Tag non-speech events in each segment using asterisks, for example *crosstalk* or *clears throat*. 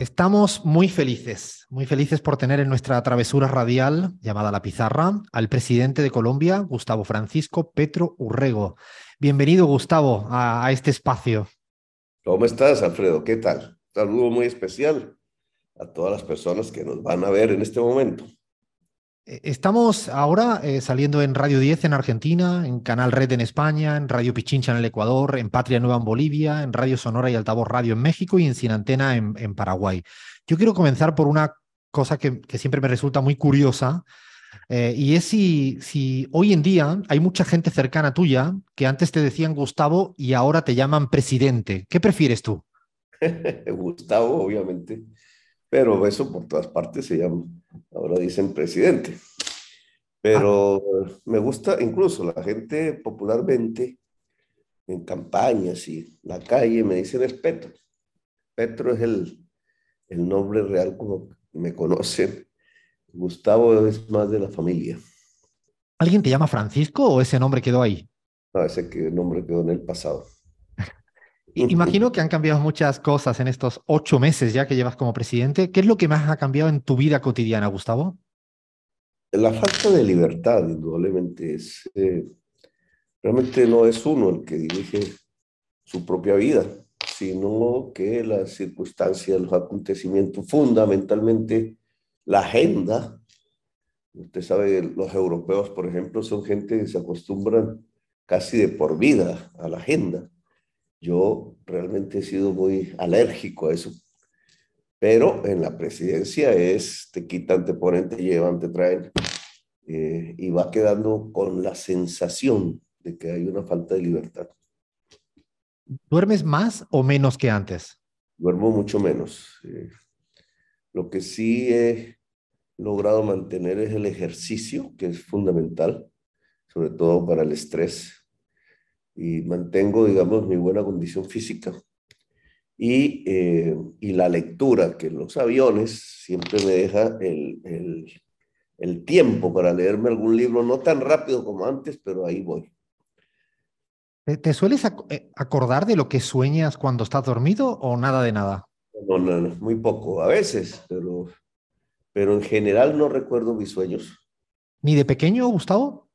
Estamos muy felices, muy felices por tener en nuestra travesura radial, llamada La Pizarra, al presidente de Colombia, Gustavo Francisco Petro Urrego. Bienvenido, Gustavo, a, este espacio. ¿Cómo estás, Alfredo? ¿Qué tal? Un saludo muy especial a todas las personas que nos van a ver en este momento. Eh, estamos ahora eh, saliendo en Radio 10 en Argentina, en Canal Red en España, en Radio Pichincha en el Ecuador, en Patria Nueva en Bolivia, en Radio Sonora y Altavoz Radio en México y en Sin Antena en, Paraguay. Yo quiero comenzar por una cosa que, siempre me resulta muy curiosa, eh, y es si, si hoy en día hay mucha gente cercana tuya que antes te decían Gustavo y ahora te llaman presidente. ¿Qué prefieres tú? *laughs* Gustavo, obviamente pero eso por todas partes se llama, ahora dicen presidente. Pero ah. me gusta incluso la gente popularmente en campañas y en la calle me dicen es Petro. Petro es el, el nombre real como me conocen. Gustavo es más de la familia. ¿Alguien te llama Francisco o ese nombre quedó ahí? No, ese nombre quedó en el pasado. Imagino que han cambiado muchas cosas en estos ocho meses ya que llevas como presidente. ¿Qué es lo que más ha cambiado en tu vida cotidiana, Gustavo? La falta de libertad, indudablemente, es... Eh, realmente no es uno el que dirige su propia vida, sino que las circunstancias, los acontecimientos, fundamentalmente la agenda. Usted sabe, los europeos, por ejemplo, son gente que se acostumbran casi de por vida a la agenda. Yo realmente he sido muy alérgico a eso. Pero en la presidencia es, te quitan, te ponen, te llevan, te traen. Eh, y va quedando con la sensación de que hay una falta de libertad. ¿Duermes más o menos que antes? Duermo mucho menos. Eh. lo que sí he logrado mantener es el ejercicio, que es fundamental, sobre todo para el estrés y mantengo, digamos, mi buena condición física. Y, eh, y la lectura, que en los aviones siempre me deja el, el, tiempo para leerme algún libro, no tan rápido como antes, pero ahí voy. ¿Te sueles eh, acordar de lo que sueñas cuando estás dormido o nada de nada? No, no, muy poco, a veces, pero, pero en general no recuerdo mis sueños. ¿Ni de pequeño, Gustavo?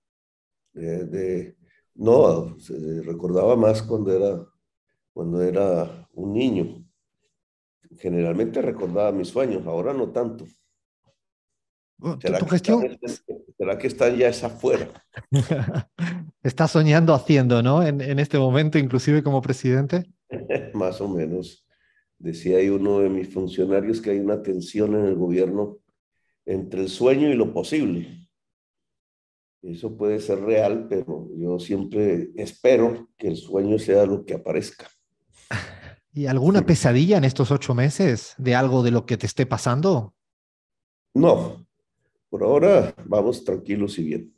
Eh, de no, se recordaba más cuando era, cuando era un niño. Generalmente recordaba mis sueños, ahora no tanto. ¿Será, ¿Tu gestión? Este, ¿será que está ya esa afuera? *laughs* Está soñando haciendo, ¿no? En, en este momento, inclusive como presidente. *laughs* más o menos. Decía ahí uno de mis funcionarios que hay una tensión en el gobierno entre el sueño y lo posible. Eso puede ser real, pero yo siempre espero que el sueño sea lo que aparezca. *laughs* ¿Y alguna pesadilla en estos ocho meses de algo de lo que te esté pasando? No, por ahora vamos tranquilos y bien.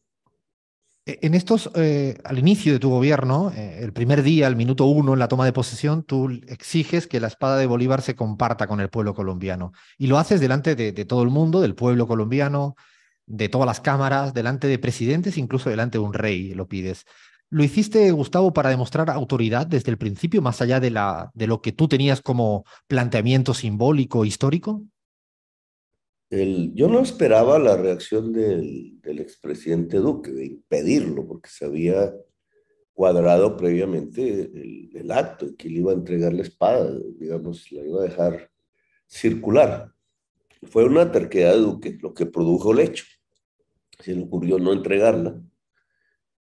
E-, en estos, eh, al inicio de tu gobierno, eh, el primer día, el minuto uno, en la toma de posesión, tú exiges que la espada de Bolívar se comparta con el pueblo colombiano. Y lo haces delante de todo el mundo, del pueblo colombiano, de todas las cámaras, delante de presidentes, incluso delante de un rey, lo pides. ¿Lo hiciste, Gustavo, para demostrar autoridad desde el principio, más allá de, la, de lo que tú tenías como planteamiento simbólico, histórico? El, yo no esperaba la reacción del, del expresidente Duque, de impedirlo, porque se había cuadrado previamente el, el acto, que le iba a entregar la espada, digamos, la iba a dejar circular. Fue una terquedad de Duque lo que produjo el hecho. Se le ocurrió no entregarla.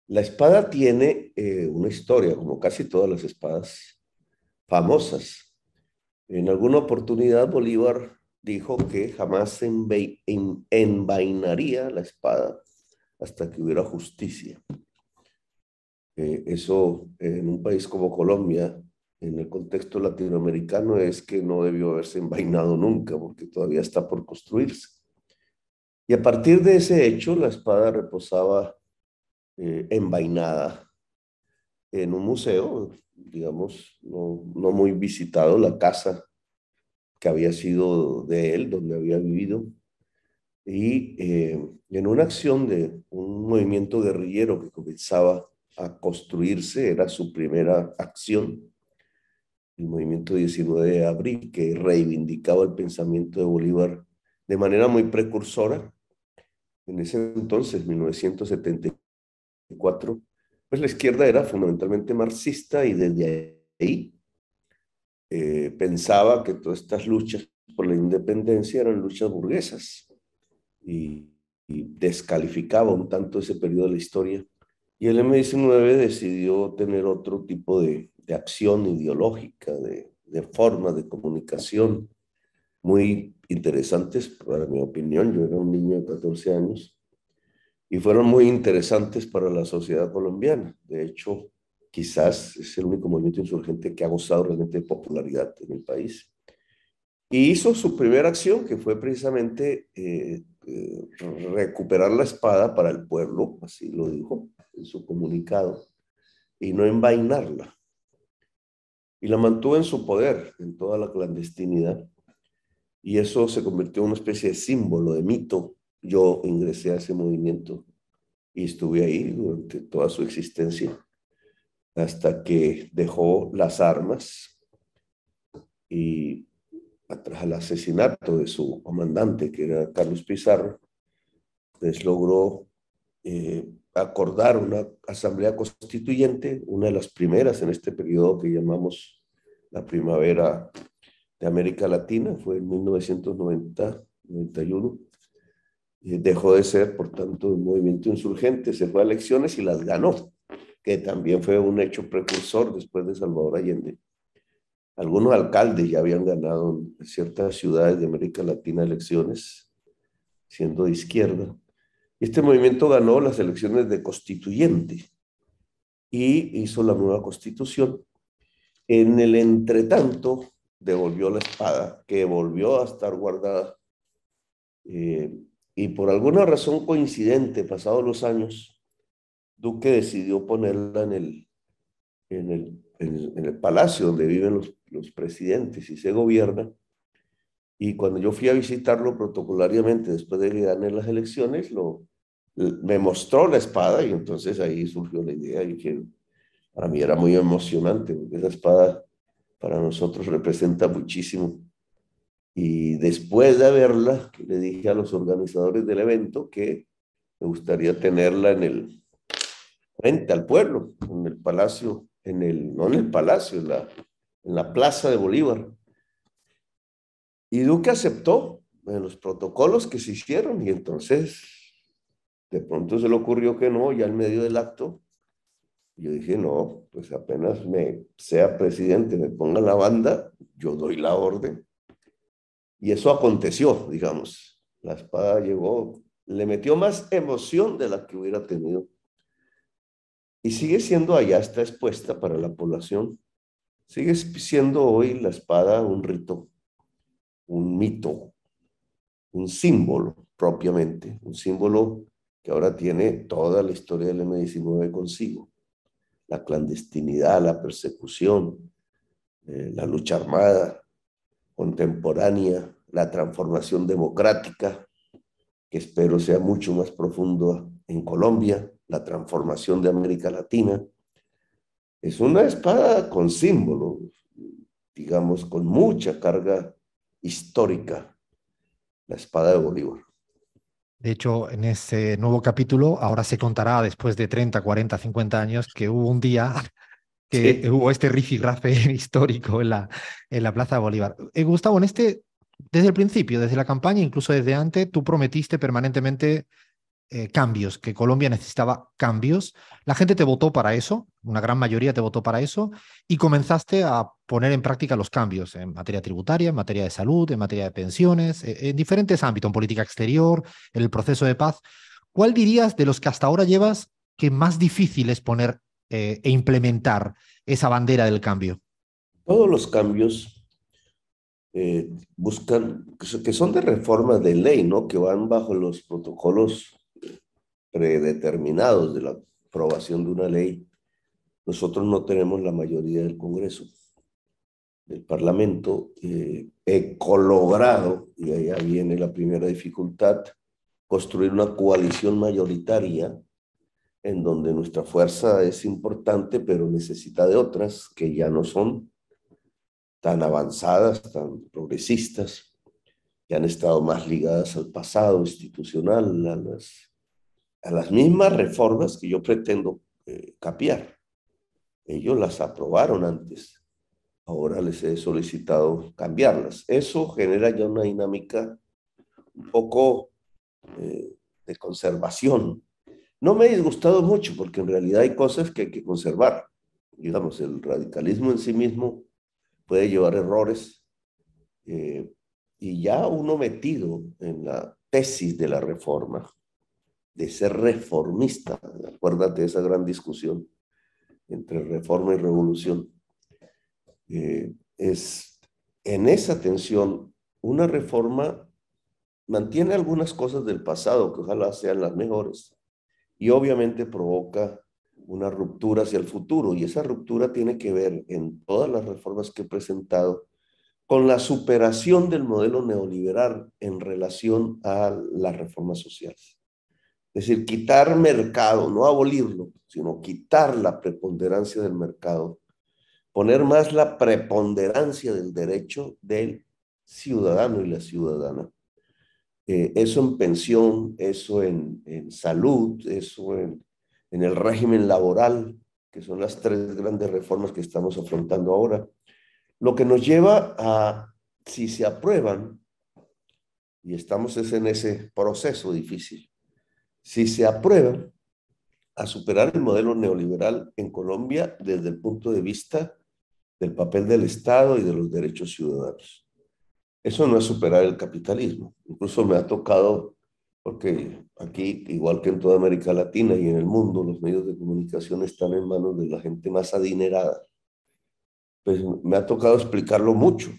La espada tiene eh, una historia, como casi todas las espadas famosas. En alguna oportunidad Bolívar dijo que jamás envainaría la espada hasta que hubiera justicia. Eh, eso en un país como Colombia en el contexto latinoamericano es que no debió haberse envainado nunca, porque todavía está por construirse. Y a partir de ese hecho, la espada reposaba eh, envainada en un museo, digamos, no, muy visitado, la casa que había sido de él, donde había vivido, y eh, en una acción de un movimiento guerrillero que comenzaba a construirse, era su primera acción, el movimiento 19 de abril, que reivindicaba el pensamiento de Bolívar de manera muy precursora. En ese entonces, 1974, pues la izquierda era fundamentalmente marxista y desde ahí eh, pensaba que todas estas luchas por la independencia eran luchas burguesas y, y descalificaba un tanto ese periodo de la historia. Y el M19 decidió tener otro tipo de, de acción ideológica, de, forma de comunicación muy interesantes, para mi opinión, yo era un niño de 14 años, y fueron muy interesantes para la sociedad colombiana. De hecho, quizás es el único movimiento insurgente que ha gozado realmente de popularidad en el país. Y hizo su primera acción, que fue precisamente eh, eh, recuperar la espada para el pueblo, así lo dijo en su comunicado, y no envainarla y la mantuvo en su poder, en toda la clandestinidad. Y eso se convirtió en una especie de símbolo, de mito. Yo ingresé a ese movimiento y estuve ahí durante toda su existencia, hasta que dejó las armas y tras el asesinato de su comandante, que era Carlos Pizarro, les pues logró eh, acordar una asamblea constituyente, una de las primeras en este periodo que llamamos la primavera de América Latina, fue en 1990-91. Eh, dejó de ser, por tanto, un movimiento insurgente, se fue a elecciones y las ganó, que también fue un hecho precursor después de Salvador Allende. Algunos alcaldes ya habían ganado en ciertas ciudades de América Latina elecciones, siendo de izquierda, este movimiento ganó las elecciones de constituyente y hizo la nueva constitución. En el entretanto, devolvió la espada, que volvió a estar guardada. Eh, y por alguna razón coincidente, pasados los años, Duque decidió ponerla en el, en el, en el, palacio donde viven los, los presidentes y se gobierna. Y cuando yo fui a visitarlo protocolariamente después de que gané las elecciones, lo, me mostró la espada y entonces ahí surgió la idea y que para mí era muy emocionante, porque esa espada para nosotros representa muchísimo. Y después de verla, le dije a los organizadores del evento que me gustaría tenerla en el frente al pueblo, en el palacio, en el, no en el palacio, en la, en la plaza de Bolívar. Y Duque aceptó los protocolos que se hicieron y entonces de pronto se le ocurrió que no, ya en medio del acto. Yo dije, no, pues apenas me sea presidente, me ponga la banda, yo doy la orden. Y eso aconteció, digamos. La espada llegó, le metió más emoción de la que hubiera tenido. Y sigue siendo allá, está expuesta para la población. Sigue siendo hoy la espada un rito, un mito, un símbolo propiamente, un símbolo que ahora tiene toda la historia del M-19 consigo. La clandestinidad, la persecución, eh, la lucha armada contemporánea, la transformación democrática, que espero sea mucho más profunda en Colombia, la transformación de América Latina. Es una espada con símbolo, digamos, con mucha carga histórica, la espada de Bolívar. De hecho, en ese nuevo capítulo ahora se contará después de 30, 40, 50 años que hubo un día *laughs* que hubo este rifirrafe *laughs* histórico en la, en la Plaza Bolívar. Eh, Gustavo, en este, desde el principio, desde la campaña, incluso desde antes, tú prometiste permanentemente eh, cambios, que Colombia necesitaba cambios. La gente te votó para eso, una gran mayoría te votó para eso, y comenzaste a poner en práctica los cambios en materia tributaria, en materia de salud, en materia de pensiones, e, en diferentes ámbitos, en política exterior, en el proceso de paz. ¿Cuál dirías de los que hasta ahora llevas que más difícil es poner eh, e implementar esa bandera del cambio? Todos los cambios eh, buscan, que son de reformas de ley, ¿no? Que van bajo los protocolos predeterminados de la aprobación de una ley, nosotros no tenemos la mayoría del Congreso, del Parlamento, he eh, cologrado, y ahí viene la primera dificultad, construir una coalición mayoritaria en donde nuestra fuerza es importante, pero necesita de otras que ya no son tan avanzadas, tan progresistas, que han estado más ligadas al pasado institucional, a las a las mismas reformas que yo pretendo eh, capear. capiar. Ellos las aprobaron antes. Ahora les he solicitado cambiarlas. Eso genera ya una dinámica un poco eh, de conservación. No me ha disgustado mucho porque en realidad hay cosas que hay que conservar. Digamos, el radicalismo en sí mismo puede llevar errores eh, y ya uno metido en la tesis de la reforma, de ser reformista. Acuérdate de esa gran discusión entre reforma y revolución. Eh, es en esa tensión, una reforma mantiene algunas cosas del pasado que ojalá sean las mejores y obviamente provoca una ruptura hacia el futuro y esa ruptura tiene que ver en todas las reformas que he presentado con la superación del modelo neoliberal en relación a las reformas sociales. Es decir, quitar mercado, no abolirlo, sino quitar la preponderancia del mercado, poner más la preponderancia del derecho del ciudadano y la ciudadana. Eh, eso en pensión, eso en, en salud, eso en, en, el régimen laboral, que son las tres grandes reformas que estamos afrontando ahora. Lo que nos lleva a, si se aprueban, y estamos en ese proceso difícil, si se aprueba, a superar el modelo neoliberal en Colombia desde el punto de vista del papel del Estado y de los derechos ciudadanos. Eso no es superar el capitalismo. Incluso me ha tocado, porque aquí, igual que en toda América Latina y en el mundo, los medios de comunicación están en manos de la gente más adinerada. Pues me ha tocado explicarlo mucho.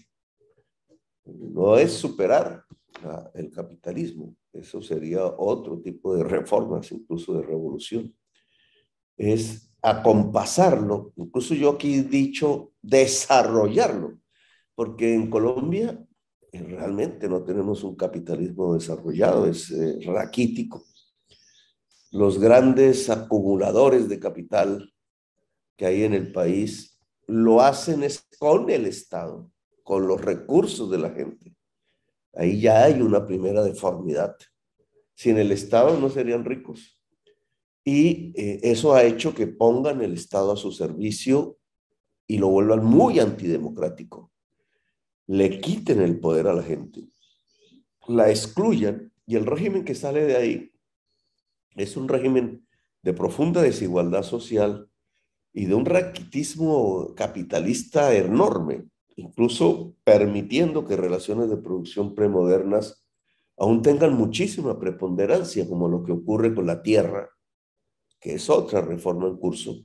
No es superar, el capitalismo. Eso sería otro tipo de *laughs* reformas, incluso de revolución. Es acompasarlo, incluso yo aquí he dicho desarrollarlo, porque en Colombia eh, realmente no tenemos un capitalismo desarrollado, es eh, raquítico. Los grandes acumuladores de capital que hay en el país lo hacen es con el Estado, con los recursos de la gente. Ahí ya hay una primera deformidad. Sin el Estado no serían ricos. Y eh, eso ha hecho que pongan el Estado a su servicio y lo vuelvan muy antidemocrático. Le quiten el poder a la gente, la excluyan y el régimen que sale de ahí es un régimen de profunda desigualdad social y de un raquitismo capitalista enorme incluso permitiendo que relaciones de producción premodernas aún tengan muchísima preponderancia, como lo que ocurre con la tierra, que es otra reforma en curso.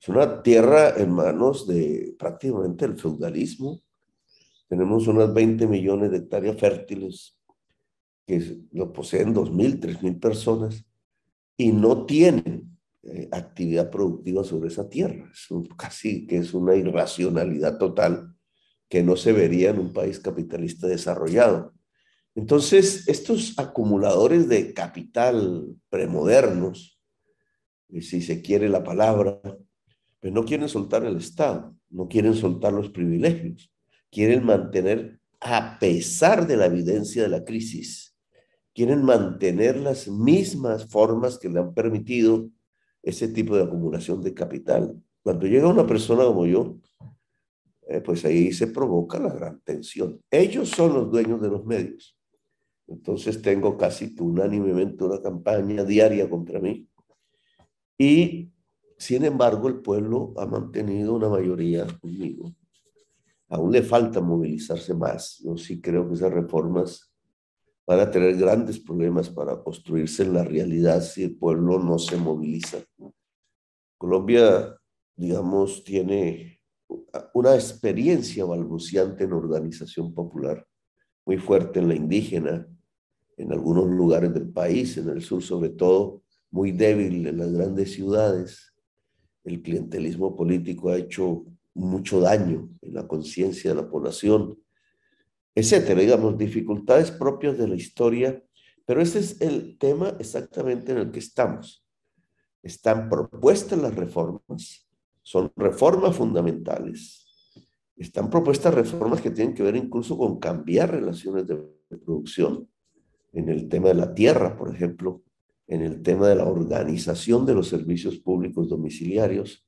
Es una tierra en manos de prácticamente el feudalismo. Tenemos unas 20 millones de hectáreas fértiles que lo poseen 2.000, 3.000 personas y no tienen eh, actividad productiva sobre esa tierra. Es casi que es una irracionalidad total que no se vería en un país capitalista desarrollado. Entonces, estos acumuladores de capital premodernos, si se quiere la palabra, pues no quieren soltar el Estado, no quieren soltar los privilegios, quieren mantener, a pesar de la evidencia de la crisis, quieren mantener las mismas formas que le han permitido ese tipo de acumulación de capital. Cuando llega una persona como yo, eh, pues ahí se provoca la gran tensión. Ellos son los dueños de los medios. Entonces tengo casi que unánimemente una campaña diaria contra mí. Y sin embargo, el pueblo ha mantenido una mayoría conmigo. Aún le falta movilizarse más. Yo sí creo que esas reformas van a tener grandes problemas para construirse en la realidad si el pueblo no se moviliza. Colombia, digamos, tiene una experiencia balbuciante en organización popular, muy fuerte en la indígena, en algunos lugares del país, en el sur sobre todo, muy débil en las grandes ciudades. El clientelismo político ha hecho mucho daño en la conciencia de la población, etcétera, digamos, dificultades propias de la historia, pero ese es el tema exactamente en el que estamos. Están propuestas las reformas, son reformas fundamentales. Están propuestas reformas que tienen que ver incluso con cambiar relaciones de producción. En el tema de la tierra, por ejemplo, en el tema de la organización de los servicios públicos domiciliarios.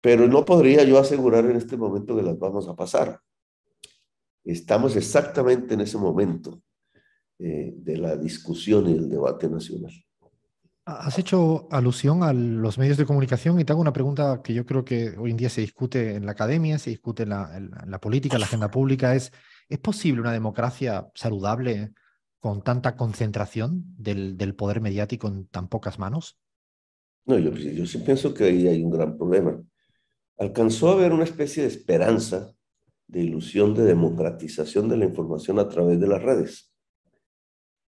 Pero no podría yo asegurar en este momento que las vamos a pasar. Estamos exactamente en ese momento eh, de la discusión y el debate nacional. Has hecho alusión a los medios de comunicación y te hago una pregunta que yo creo que hoy en día se discute en la academia, se discute en la, política, en la agenda pública. Es, ¿Es posible una democracia saludable con tanta concentración del, poder mediático en tan pocas manos? No, yo, yo sí pienso que ahí hay un gran problema. Alcanzó a haber una especie de esperanza, de ilusión de democratización de la información a través de las redes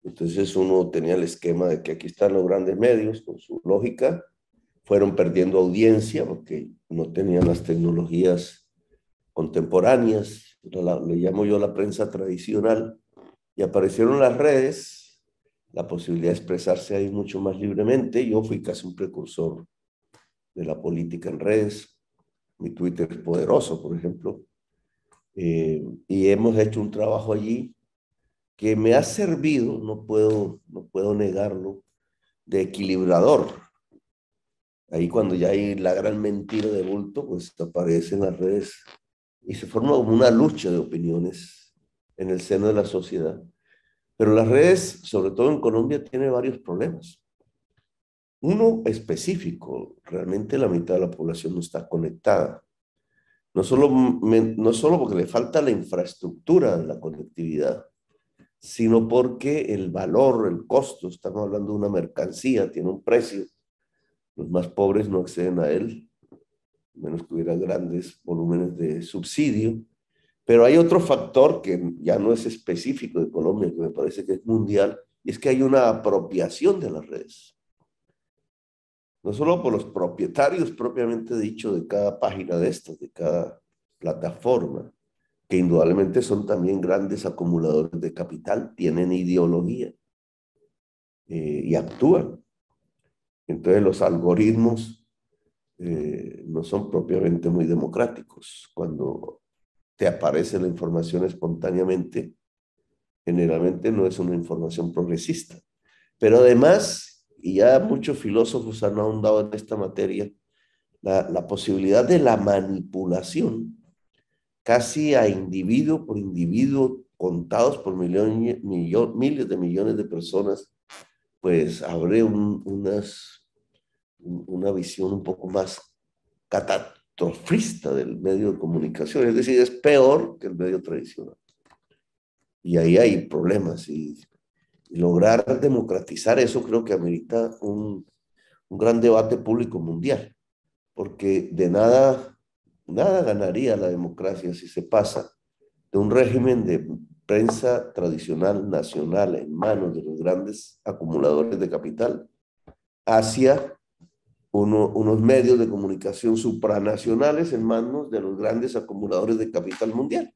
entonces uno tenía el esquema de que aquí están los grandes medios con su lógica, fueron perdiendo audiencia porque no tenían las tecnologías contemporáneas, le llamo yo la prensa tradicional, y aparecieron las redes, la posibilidad de expresarse ahí mucho más libremente. Yo fui casi un precursor de la política en redes, mi Twitter es poderoso, por ejemplo, eh, y hemos hecho un trabajo allí que me ha servido, no puedo, no puedo negarlo, de equilibrador. Ahí cuando ya hay la gran mentira de bulto, pues aparecen las redes y se forma una lucha de opiniones en el seno de la sociedad. Pero las redes, sobre todo en Colombia, tiene varios problemas. Uno específico, realmente la mitad de la población no está conectada. No solo, no solo porque le falta la infraestructura la conectividad, sino porque el valor, el costo, estamos hablando de una mercancía, tiene un precio. Los más pobres no acceden a él, menos que hubiera grandes volúmenes de subsidio. Pero hay otro factor que ya no es específico de Colombia, que me parece que es mundial, y es que hay una apropiación de las redes. No solo por los propietarios propiamente dicho de cada página de estas, de cada plataforma, que indudablemente son también grandes acumuladores de capital, tienen ideología eh, y actúan. Entonces los algoritmos eh, no son propiamente muy democráticos. Cuando te aparece la información espontáneamente, generalmente no es una información progresista. Pero además, y ya muchos filósofos han ahondado en esta materia, la, la posibilidad de la manipulación casi a individuo por individuo, contados por millones, miles de millones de personas, pues abre unas, una visión un poco más catastrofista del medio de comunicación. Es decir, es peor que el medio tradicional. Y ahí hay problemas. Y, lograr democratizar eso creo que amerita un, un gran debate público mundial. Porque de nada nada ganaría la democracia si se pasa de un régimen de prensa tradicional nacional en manos de los grandes acumuladores de capital hacia unos medios de comunicación supranacionales en manos de los grandes acumuladores de capital mundial.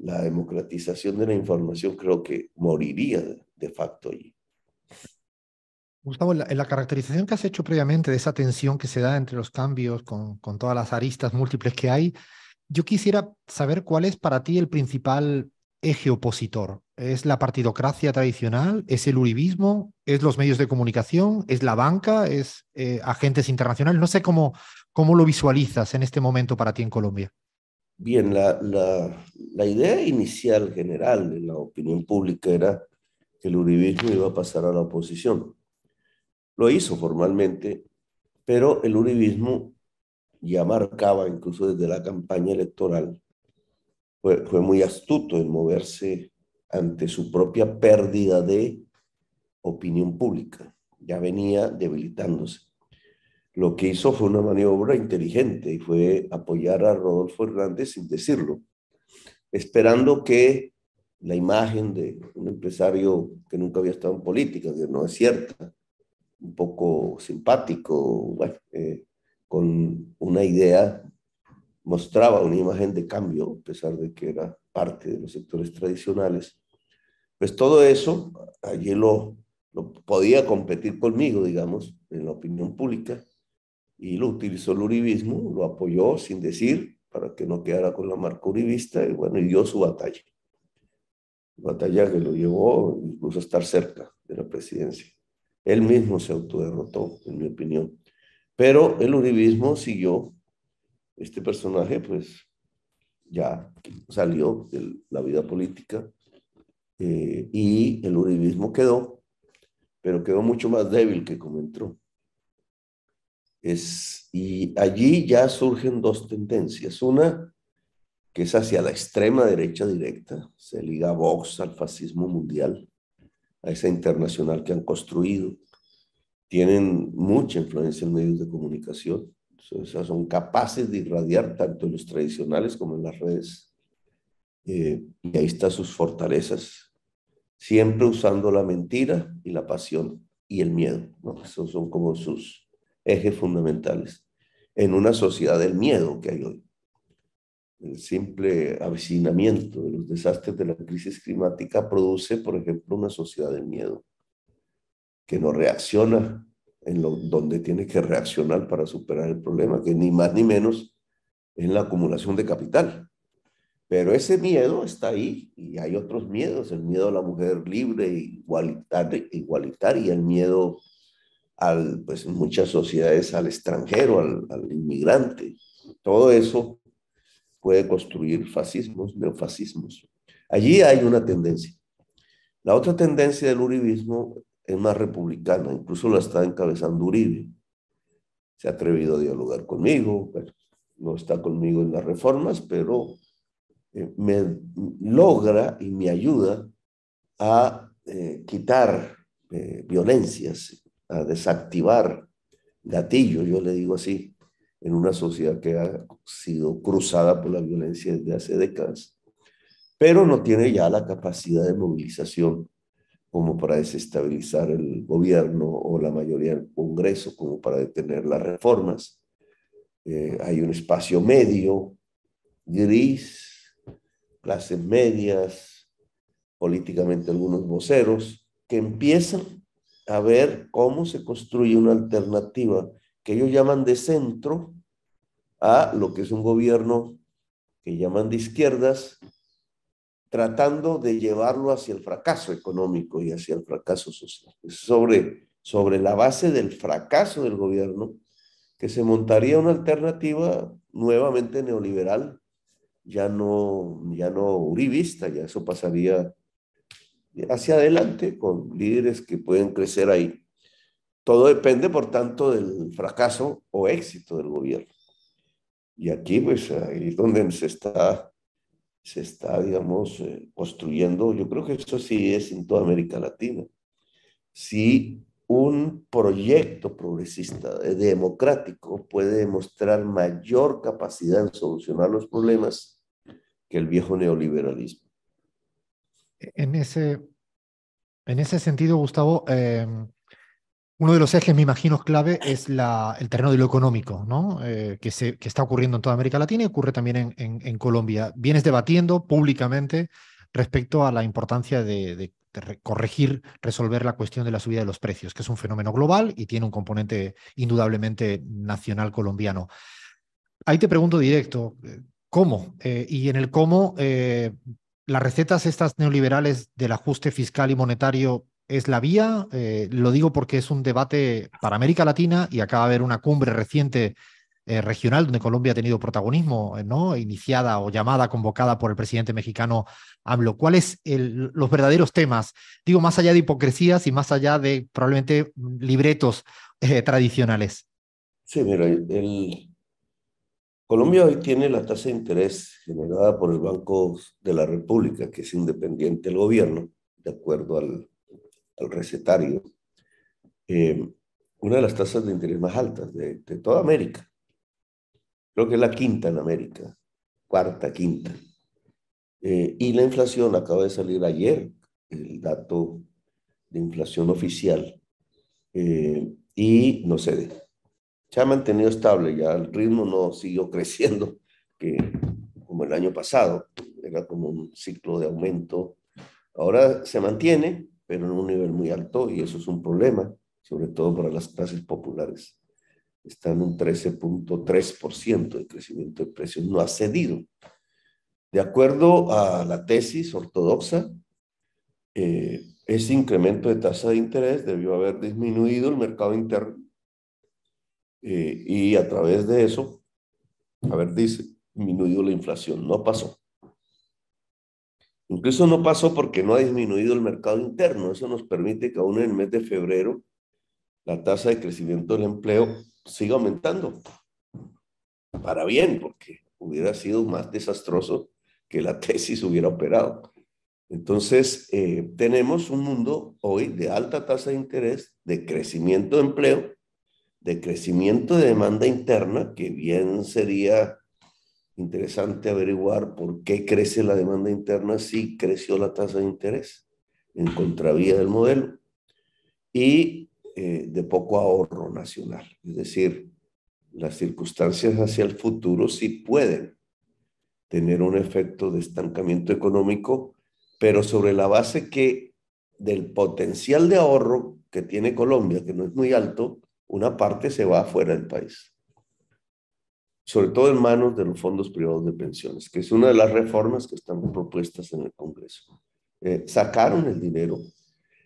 La democratización de la información creo que moriría de facto allí. Gustavo, en la, caracterización que has hecho previamente de esa tensión que se da entre los cambios con, todas las aristas múltiples que hay, yo quisiera saber cuál es para ti el principal eje opositor? ¿Es la partidocracia tradicional? ¿Es el uribismo? ¿Es los medios de comunicación? ¿Es la banca? ¿Es eh, agentes internacionales? No sé cómo, cómo lo visualizas en este momento para ti en Colombia. Bien, la, la idea inicial general de la opinión pública era que el uribismo iba a pasar a la oposición. Lo hizo formalmente, pero el uribismo ya marcaba, incluso desde la campaña electoral, fue, muy astuto en moverse ante su propia pérdida de opinión pública. Ya venía debilitándose. Lo que hizo fue una maniobra inteligente y fue apoyar a Rodolfo Hernández sin decirlo, esperando que la imagen de un empresario que nunca había estado en política, que no es cierta, un poco simpático, bueno, eh, con una idea, mostraba una imagen de cambio, a pesar de que era parte de los sectores tradicionales. Pues todo eso, allí lo, lo podía competir conmigo, digamos, en la opinión pública, y lo utilizó el uribismo, lo apoyó sin decir, para que no quedara con la marca uribista, y bueno, y dio su batalla. Batalla que lo llevó incluso a estar cerca de la presidencia. Él mismo se autoderrotó, en mi opinión. Pero el uribismo siguió. Este personaje, pues, ya salió de la vida política eh, y el uribismo quedó, pero quedó mucho más débil que como entró. Es, y allí ya surgen dos tendencias. Una, que es hacia la extrema derecha directa, se liga Vox al fascismo mundial, a esa internacional que han construido. Tienen mucha influencia en medios de comunicación, son capaces de irradiar tanto en los tradicionales como en las redes. Eh, y ahí están sus fortalezas, siempre usando la mentira y la pasión y el miedo. Esos son como sus ejes fundamentales en una sociedad del miedo que hay hoy el simple avecinamiento de los desastres de la crisis climática produce, por ejemplo, una sociedad de miedo que no reacciona en lo, donde tiene que reaccionar para superar el problema, que ni más ni menos es la acumulación de capital. Pero ese miedo está ahí y hay otros miedos, el miedo a la mujer libre, igualitaria, igualitaria el miedo al, pues en muchas sociedades al extranjero, al inmigrante. Todo eso puede construir fascismos, neofascismos. Allí hay una tendencia. La otra tendencia del uribismo es más republicana, incluso la está encabezando Uribe. Se ha atrevido a dialogar conmigo, no está conmigo en las reformas, pero eh, me logra y me ayuda a eh, quitar eh, violencias, a desactivar gatillos, yo le digo así, en una sociedad que ha sido cruzada por la violencia desde hace décadas, pero no tiene ya la capacidad de movilización como para desestabilizar el gobierno o la mayoría del Congreso, como para detener las reformas. Eh, hay un espacio medio, gris, clases medias, políticamente algunos voceros, que empiezan a ver cómo se construye una alternativa que ellos llaman de centro a lo que es un gobierno que llaman de izquierdas, tratando de llevarlo hacia el fracaso económico y hacia el fracaso social. Sobre, sobre la base del fracaso del gobierno que se montaría una alternativa nuevamente neoliberal, ya no, ya no uribista, ya eso pasaría hacia adelante con líderes que pueden crecer ahí. Todo depende, por tanto, del fracaso o éxito del gobierno. Y aquí, pues, ahí es donde se está, se está, digamos, eh, construyendo, yo creo que eso sí es en toda América Latina. Si un proyecto progresista, democrático, puede demostrar mayor capacidad en solucionar los problemas que el viejo neoliberalismo. En ese, en ese sentido, Gustavo, eh, uno de los ejes, me imagino, clave es el terreno de lo económico, ¿no? Eh, que, se, que está ocurriendo en toda América Latina y ocurre también en, Colombia. Vienes debatiendo públicamente respecto a la importancia de, corregir, resolver la cuestión de la subida de los precios, que es un fenómeno global y tiene un componente indudablemente nacional colombiano. Ahí te pregunto directo, eh, ¿cómo? Eh, y en el cómo, las recetas estas neoliberales del ajuste fiscal y monetario es la vía. Eh, lo digo porque es un debate para América Latina y acaba de haber una cumbre reciente eh, regional donde Colombia ha tenido protagonismo, eh, ¿no? Iniciada o llamada, convocada por el presidente mexicano AMLO. ¿Cuáles son los verdaderos temas? Digo, más allá de hipocresías y más allá de probablemente libretos tradicionales. Sí, mira, Colombia hoy tiene la tasa de interés generada por el Banco de la República, que es independiente del gobierno, de acuerdo al al recetario, eh, una de las tasas de interés más altas de, toda América. Creo que es la quinta en América, cuarta, quinta. Eh, y la inflación acaba de salir ayer, el dato de inflación oficial, eh, y no cede. Se ha mantenido estable, ya el ritmo no siguió *laughs* creciendo, que como el año pasado, era como un ciclo de aumento. Ahora se mantiene, pero en un nivel muy alto y eso es un problema, sobre todo para las clases populares. Está en un 13.3% de crecimiento de precios, no ha cedido. De acuerdo a la tesis ortodoxa, eh, ese incremento de tasa de interés debió haber disminuido el mercado interno eh, y a través de eso haber disminuido la inflación. No pasó. Incluso no pasó porque no ha disminuido el mercado interno. Eso nos permite que aún en el mes de febrero la tasa de crecimiento del empleo siga aumentando. Para bien, porque hubiera sido más desastroso que la *laughs* tesis hubiera operado. Entonces, eh, tenemos un mundo hoy de alta tasa de interés, de crecimiento de empleo, de crecimiento de demanda interna, que bien sería interesante averiguar por qué crece la demanda interna si creció la tasa de interés en contravía del modelo y eh, de poco ahorro nacional. Es decir, las circunstancias hacia el futuro sí pueden tener un efecto de estancamiento económico, pero sobre la base que del potencial de ahorro que tiene Colombia, que no es muy alto, una parte se va afuera del país sobre todo en manos de los fondos privados de pensiones, que es una de las reformas que están propuestas en el Congreso. Eh, sacaron el dinero,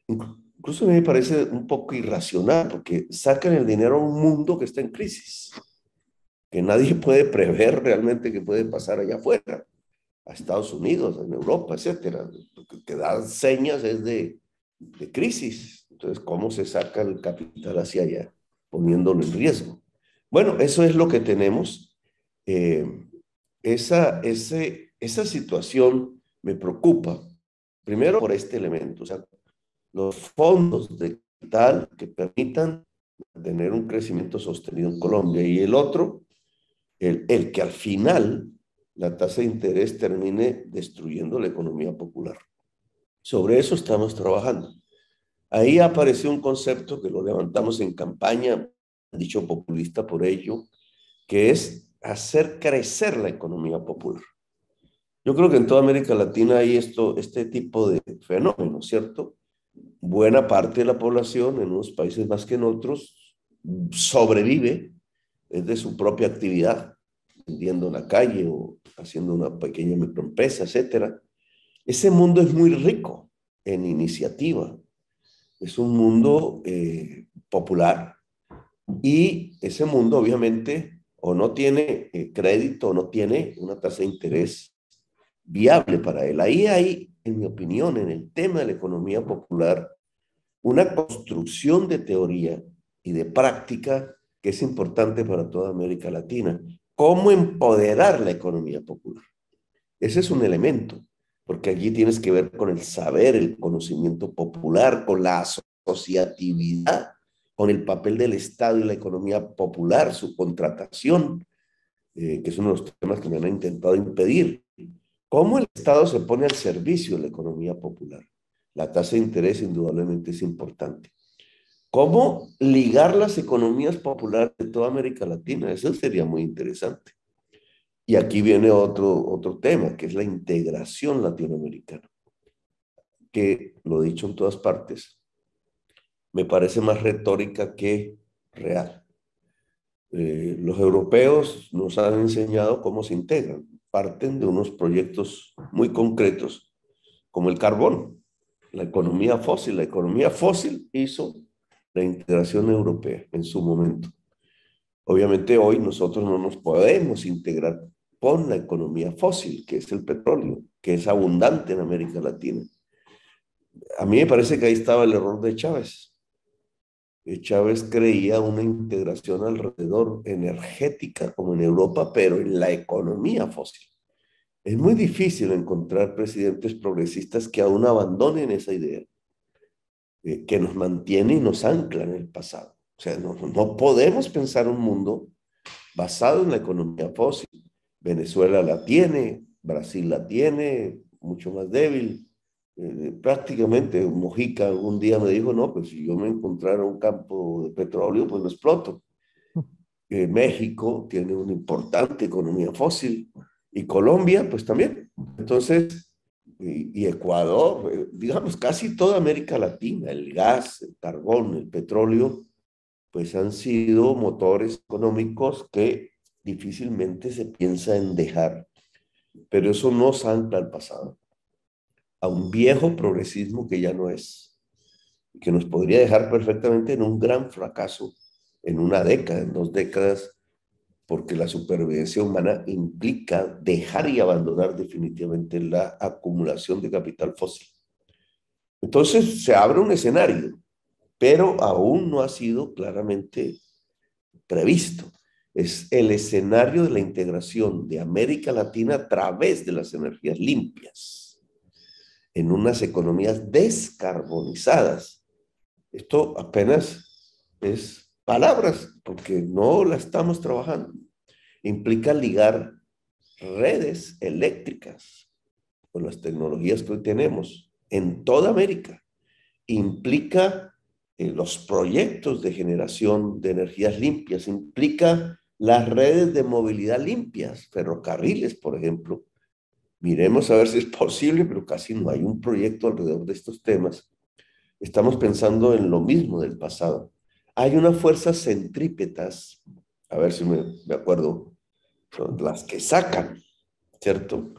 incluso me parece un poco irracional, porque sacan el dinero a un mundo que está en crisis, que nadie *laughs* puede prever realmente que puede pasar allá afuera, a Estados Unidos, en Europa, etcétera. Lo que dan señas es de, de crisis. Entonces, ¿cómo se saca el capital hacia allá? Poniéndolo en riesgo. Bueno, eso es lo que tenemos eh, esa, ese, esa situación me preocupa, primero por este elemento, o sea, los fondos de capital que permitan tener un crecimiento sostenido en Colombia y el otro, el, el que al final la tasa de interés termine destruyendo la economía popular. Sobre eso estamos trabajando. Ahí apareció un concepto que lo levantamos en campaña, dicho populista por ello, que es hacer crecer la economía popular. Yo creo que en toda América Latina hay esto, este tipo de fenómeno, ¿cierto? Buena parte de la población, en unos países más que en otros, sobrevive de su propia actividad, vendiendo en la calle o haciendo una pequeña microempresa, etcétera. Ese mundo es muy rico en iniciativa, es un mundo eh, popular y ese mundo obviamente o no tiene eh, crédito, o no tiene una tasa de interés viable para él. Ahí hay, en mi opinión, en el tema de la economía popular, una construcción de teoría y de práctica que es importante para toda América Latina. ¿Cómo empoderar la economía popular? Ese es un elemento, porque allí tienes que ver con el saber, el conocimiento popular, con la asociatividad con el papel del Estado y la economía popular, su contratación, eh, que es uno de los temas que me han intentado impedir. ¿Cómo el Estado se pone al servicio de la economía popular? La tasa de interés indudablemente es importante. ¿Cómo ligar las economías populares de toda América Latina? Eso sería muy interesante. Y aquí viene otro, otro tema, que es la integración latinoamericana, que lo he dicho en todas partes, me parece más retórica que real. Eh, los europeos nos han enseñado cómo se integran. Parten de unos proyectos muy concretos, como el carbón, la economía fósil. La economía fósil hizo la integración europea en su momento. Obviamente hoy nosotros no nos podemos integrar con la economía fósil, que es el petróleo, que es abundante en América Latina. A mí me parece que ahí estaba el error de Chávez. Eh, Chávez creía una integración alrededor energética, como en Europa, pero en la economía fósil. Es muy difícil encontrar presidentes progresistas que aún abandonen esa idea, eh, que nos mantiene y nos ancla en el pasado. O sea, no podemos pensar un mundo basado en la economía fósil. Venezuela la tiene, Brasil la tiene, mucho más débil, eh, prácticamente Mojica un día me dijo, no, pues si yo me encontrara un campo de petróleo, pues lo exploto. *laughs* Eh, México tiene una importante economía fósil y Colombia, pues también. Entonces, y, Ecuador, eh, digamos, casi toda América Latina, el gas, el carbón, el petróleo, pues han sido motores económicos que difícilmente se piensa en dejar, pero eso no salta al pasado a un viejo progresismo que ya no es, que nos podría dejar perfectamente en un gran fracaso en una década, en dos décadas, porque la supervivencia humana implica dejar y abandonar definitivamente la acumulación de capital fósil. Entonces se abre un escenario, pero aún no ha sido claramente previsto. Es el escenario de la integración de América Latina a través de las energías limpias en unas economías descarbonizadas. Esto apenas es palabras, porque no la estamos trabajando. Implica ligar redes eléctricas con las tecnologías que hoy tenemos en toda América. Implica eh, los proyectos de generación de energías limpias, implica las redes de movilidad limpias, ferrocarriles, por ejemplo, Miremos a ver si es posible, pero casi no hay un proyecto alrededor de estos temas. Estamos pensando en lo mismo del pasado. Hay unas fuerzas centrípetas, a ver si me, acuerdo, son las que sacan, ¿cierto?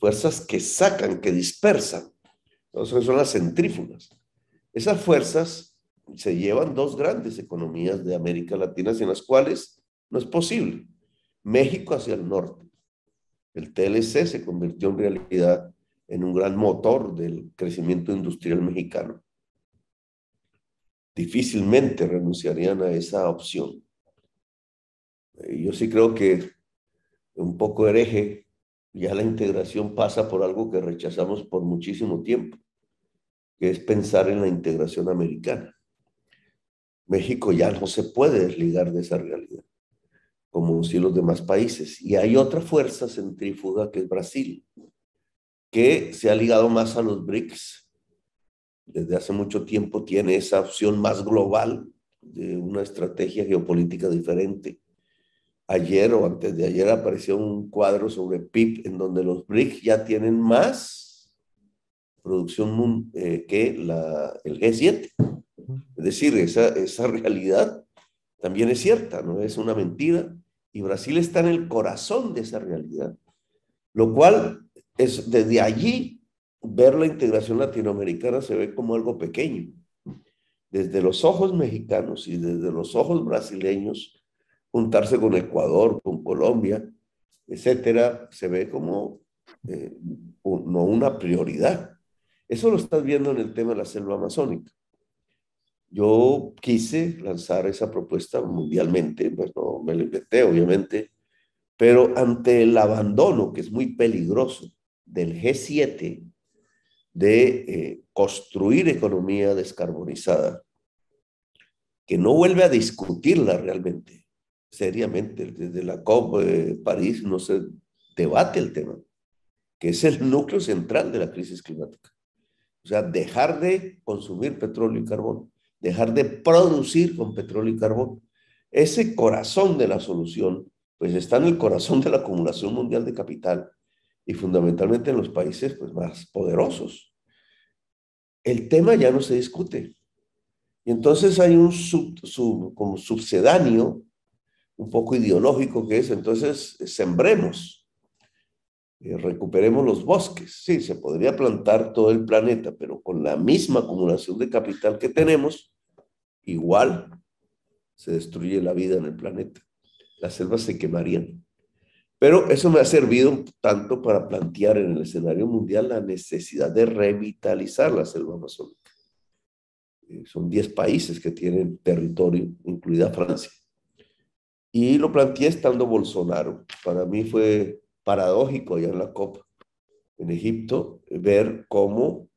Fuerzas que sacan, que dispersan. Entonces son las centrífugas. Esas fuerzas se llevan dos grandes economías de América Latina, sin las cuales no es posible. México hacia el norte, el TLC se convirtió en realidad en un gran motor del crecimiento industrial mexicano. Difícilmente renunciarían a esa opción. Eh, yo sí creo que un poco hereje, ya la integración pasa por algo que rechazamos por muchísimo tiempo, que es pensar en la integración americana. México ya no se puede desligar de esa realidad como sí los demás países. Y hay otra fuerza centrífuga que es Brasil, que se ha ligado más a los BRICS. Desde hace mucho tiempo tiene esa opción más global de una estrategia geopolítica diferente. Ayer o antes de ayer apareció un cuadro sobre PIB en donde los BRICS ya tienen más producción eh, que la, el G7. Es decir, esa, esa realidad también es cierta, no es una mentira, y Brasil está en el corazón de esa realidad, lo cual es desde allí ver la integración latinoamericana se ve como algo pequeño. Desde los ojos mexicanos y desde los ojos brasileños, juntarse con Ecuador, con Colombia, etcétera, se ve como eh, no una prioridad. Eso lo estás viendo en el tema de la selva amazónica yo quise lanzar esa propuesta mundialmente, pues no me la inventé, obviamente, pero ante el abandono, que es muy peligroso, del G7 de eh, construir economía descarbonizada, que no vuelve a discutirla realmente, seriamente, desde la COP de eh, París no se debate el tema, que es el núcleo central de la crisis climática. O sea, dejar de consumir petróleo y carbón dejar de producir con petróleo y carbón. Ese corazón de la solución, pues está en el corazón de la acumulación mundial de capital y fundamentalmente en los países pues, más poderosos. El tema ya no se discute. Y entonces hay un sub, como subsedáneo, un poco ideológico que es, entonces sembremos eh, recuperemos los bosques. Sí, se podría plantar todo el planeta, pero con la misma acumulación de capital que tenemos, igual se destruye la vida en el planeta. Las selvas se quemarían. Pero eso me ha servido tanto para plantear en el escenario mundial la necesidad de revitalizar la selva amazónica. Eh, son 10 países que tienen territorio, incluida Francia. Y lo planteé estando Bolsonaro. Para mí fue paradójico allá en la Copa, en Egipto, ver cómo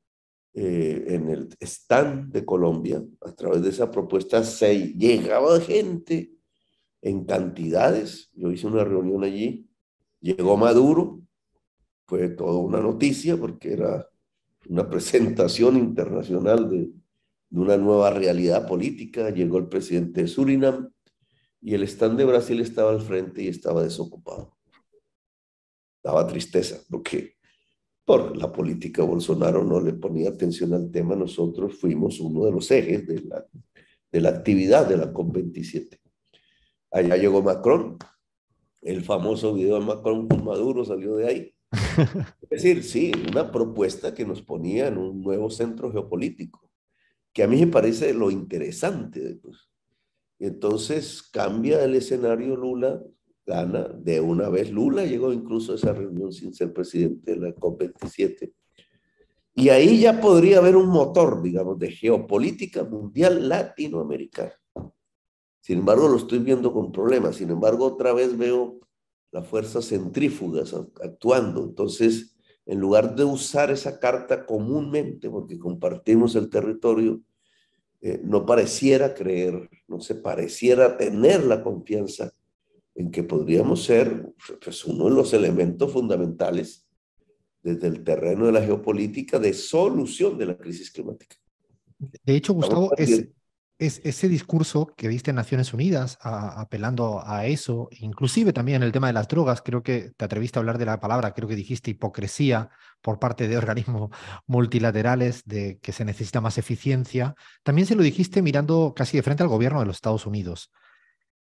eh, en el stand de Colombia, a través de esa propuesta, se llegaba gente en cantidades. Yo hice una reunión allí, llegó Maduro, fue toda una noticia porque era una presentación internacional de una nueva realidad política. Llegó el presidente de Surinam y el stand de Brasil estaba al frente y estaba desocupado daba tristeza, porque por la política Bolsonaro no le ponía atención al tema, nosotros fuimos uno de los ejes de la, de la actividad de la COP27. Allá llegó Macron, el famoso video de Macron con Maduro salió de ahí. *laughs* Es decir, sí, una propuesta que nos ponía en un nuevo centro geopolítico, que a mí me parece lo interesante. Entonces cambia el escenario Lula de una vez. Lula llegó incluso a esa reunión sin ser presidente de la COP27. Y ahí ya podría haber un motor, digamos, de geopolítica mundial latinoamericana. Sin embargo, lo estoy viendo con problemas. Sin embargo, otra vez veo las fuerzas centrífugas actuando. Entonces, en lugar de usar esa carta comúnmente, porque compartimos el territorio, eh, no pareciera creer, no se pareciera tener la confianza en que podríamos ser pues, uno de los elementos fundamentales desde el terreno de la geopolítica de solución de la crisis climática. De hecho, Gustavo, es, ese discurso que viste en Naciones Unidas apelando a eso, inclusive también el tema de las drogas, creo que te atreviste a hablar de la palabra, creo que dijiste hipocresía por parte de organismos multilaterales, de que se necesita más eficiencia, también se lo dijiste mirando casi de frente al gobierno de los Estados Unidos.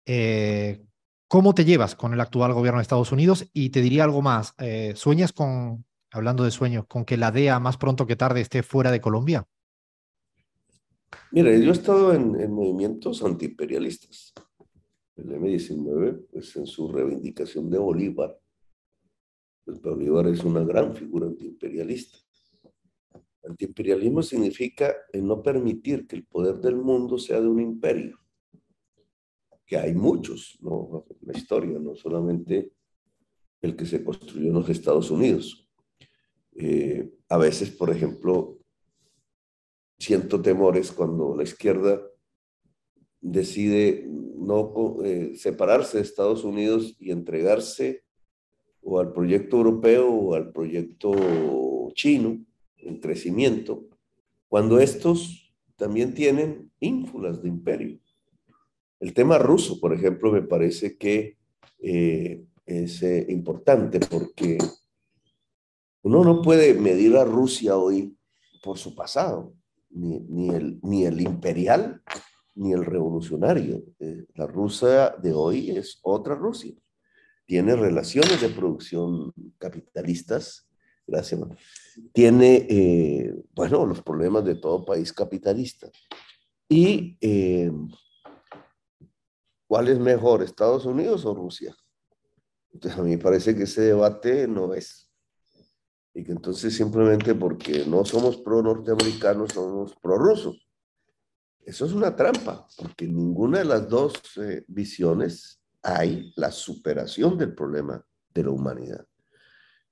Eh, ¿Cómo te llevas con el actual gobierno de Estados Unidos? Y te diría algo más, eh, ¿sueñas con, hablando de sueños, con que la DEA más pronto que tarde esté fuera de Colombia? Mira, yo he estado en, movimientos antiimperialistas. El M-19, pues en su reivindicación de Bolívar, pues Bolívar es una gran figura antiimperialista. Antiimperialismo significa no permitir que el poder del mundo sea de un imperio que hay muchos, ¿no? La historia, no solamente el que se construyó en los Estados Unidos. Eh, a veces, por ejemplo, siento temores cuando la izquierda decide no eh, separarse de Estados Unidos y entregarse o al proyecto europeo o al proyecto chino en crecimiento, cuando estos también tienen ínfulas de imperio. El tema ruso, por ejemplo, me parece que eh, es eh, importante porque uno no puede medir a Rusia hoy por su pasado, ni, el, ni el imperial ni el revolucionario. Eh, la Rusia de hoy es otra Rusia. Tiene relaciones de producción capitalistas, gracias. Tiene, bueno, los problemas de todo país capitalista. Y ¿Cuál es mejor, Estados Unidos o Rusia? Entonces a mí parece que ese debate no es. Y que entonces simplemente porque no somos pro norteamericanos, somos pro rusos. Eso es una trampa, porque en ninguna de las dos eh, visiones hay la superación del problema de la humanidad.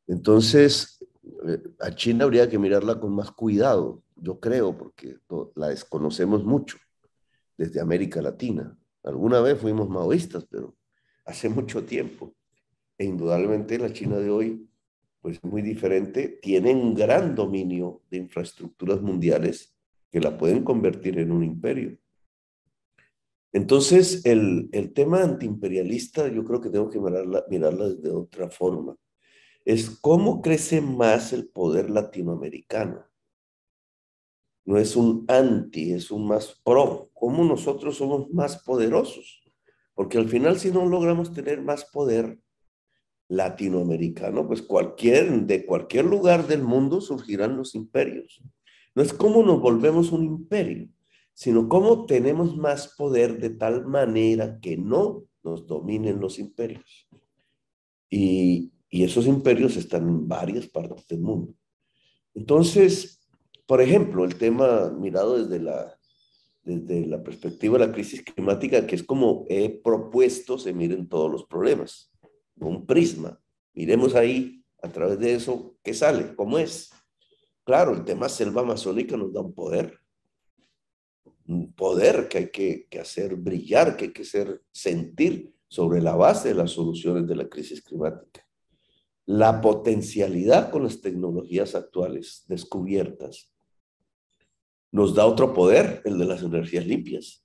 Entonces, eh, a China habría que mirarla con más cuidado, yo creo, porque la desconocemos mucho desde América Latina. Alguna vez fuimos maoístas, pero hace mucho tiempo. E indudablemente la China de hoy, pues muy diferente, tiene un gran dominio de infraestructuras mundiales que la pueden convertir en un imperio. Entonces, el, el tema antiimperialista yo creo que tengo que mirarla, mirarla de otra forma. Es cómo crece más el poder latinoamericano no es un anti, es un más pro. ¿Cómo nosotros somos más poderosos? Porque al final si no logramos tener más poder latinoamericano, pues cualquier, de cualquier lugar del mundo surgirán los imperios. No es cómo nos volvemos un imperio, sino cómo tenemos más poder de tal manera que no nos dominen los imperios. Y, y esos imperios están en varias partes del mundo. Entonces, por ejemplo, el tema mirado desde la, desde la perspectiva de la crisis climática, que es como he propuesto se miren todos los problemas, un prisma. Miremos ahí, a través de eso, qué sale, cómo es. Claro, el tema selva amazónica nos da un poder, un poder que hay que, que hacer brillar, que hay que hacer sentir sobre la base de las soluciones de la crisis climática. La potencialidad con las tecnologías actuales descubiertas nos da otro poder, el de las energías limpias.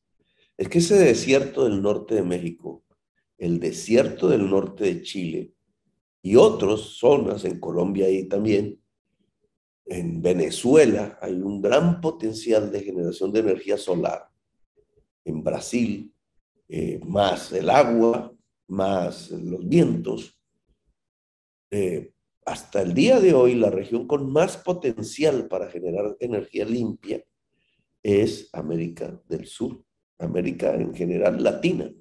Es que ese desierto del norte de México, el desierto del norte de Chile y otras zonas en Colombia y también, en Venezuela hay un gran potencial de generación de energía solar. En Brasil, eh, más el agua, más los vientos. Eh, hasta el día de hoy, la región con más potencial para generar energía limpia es América del Sur, América en general latina.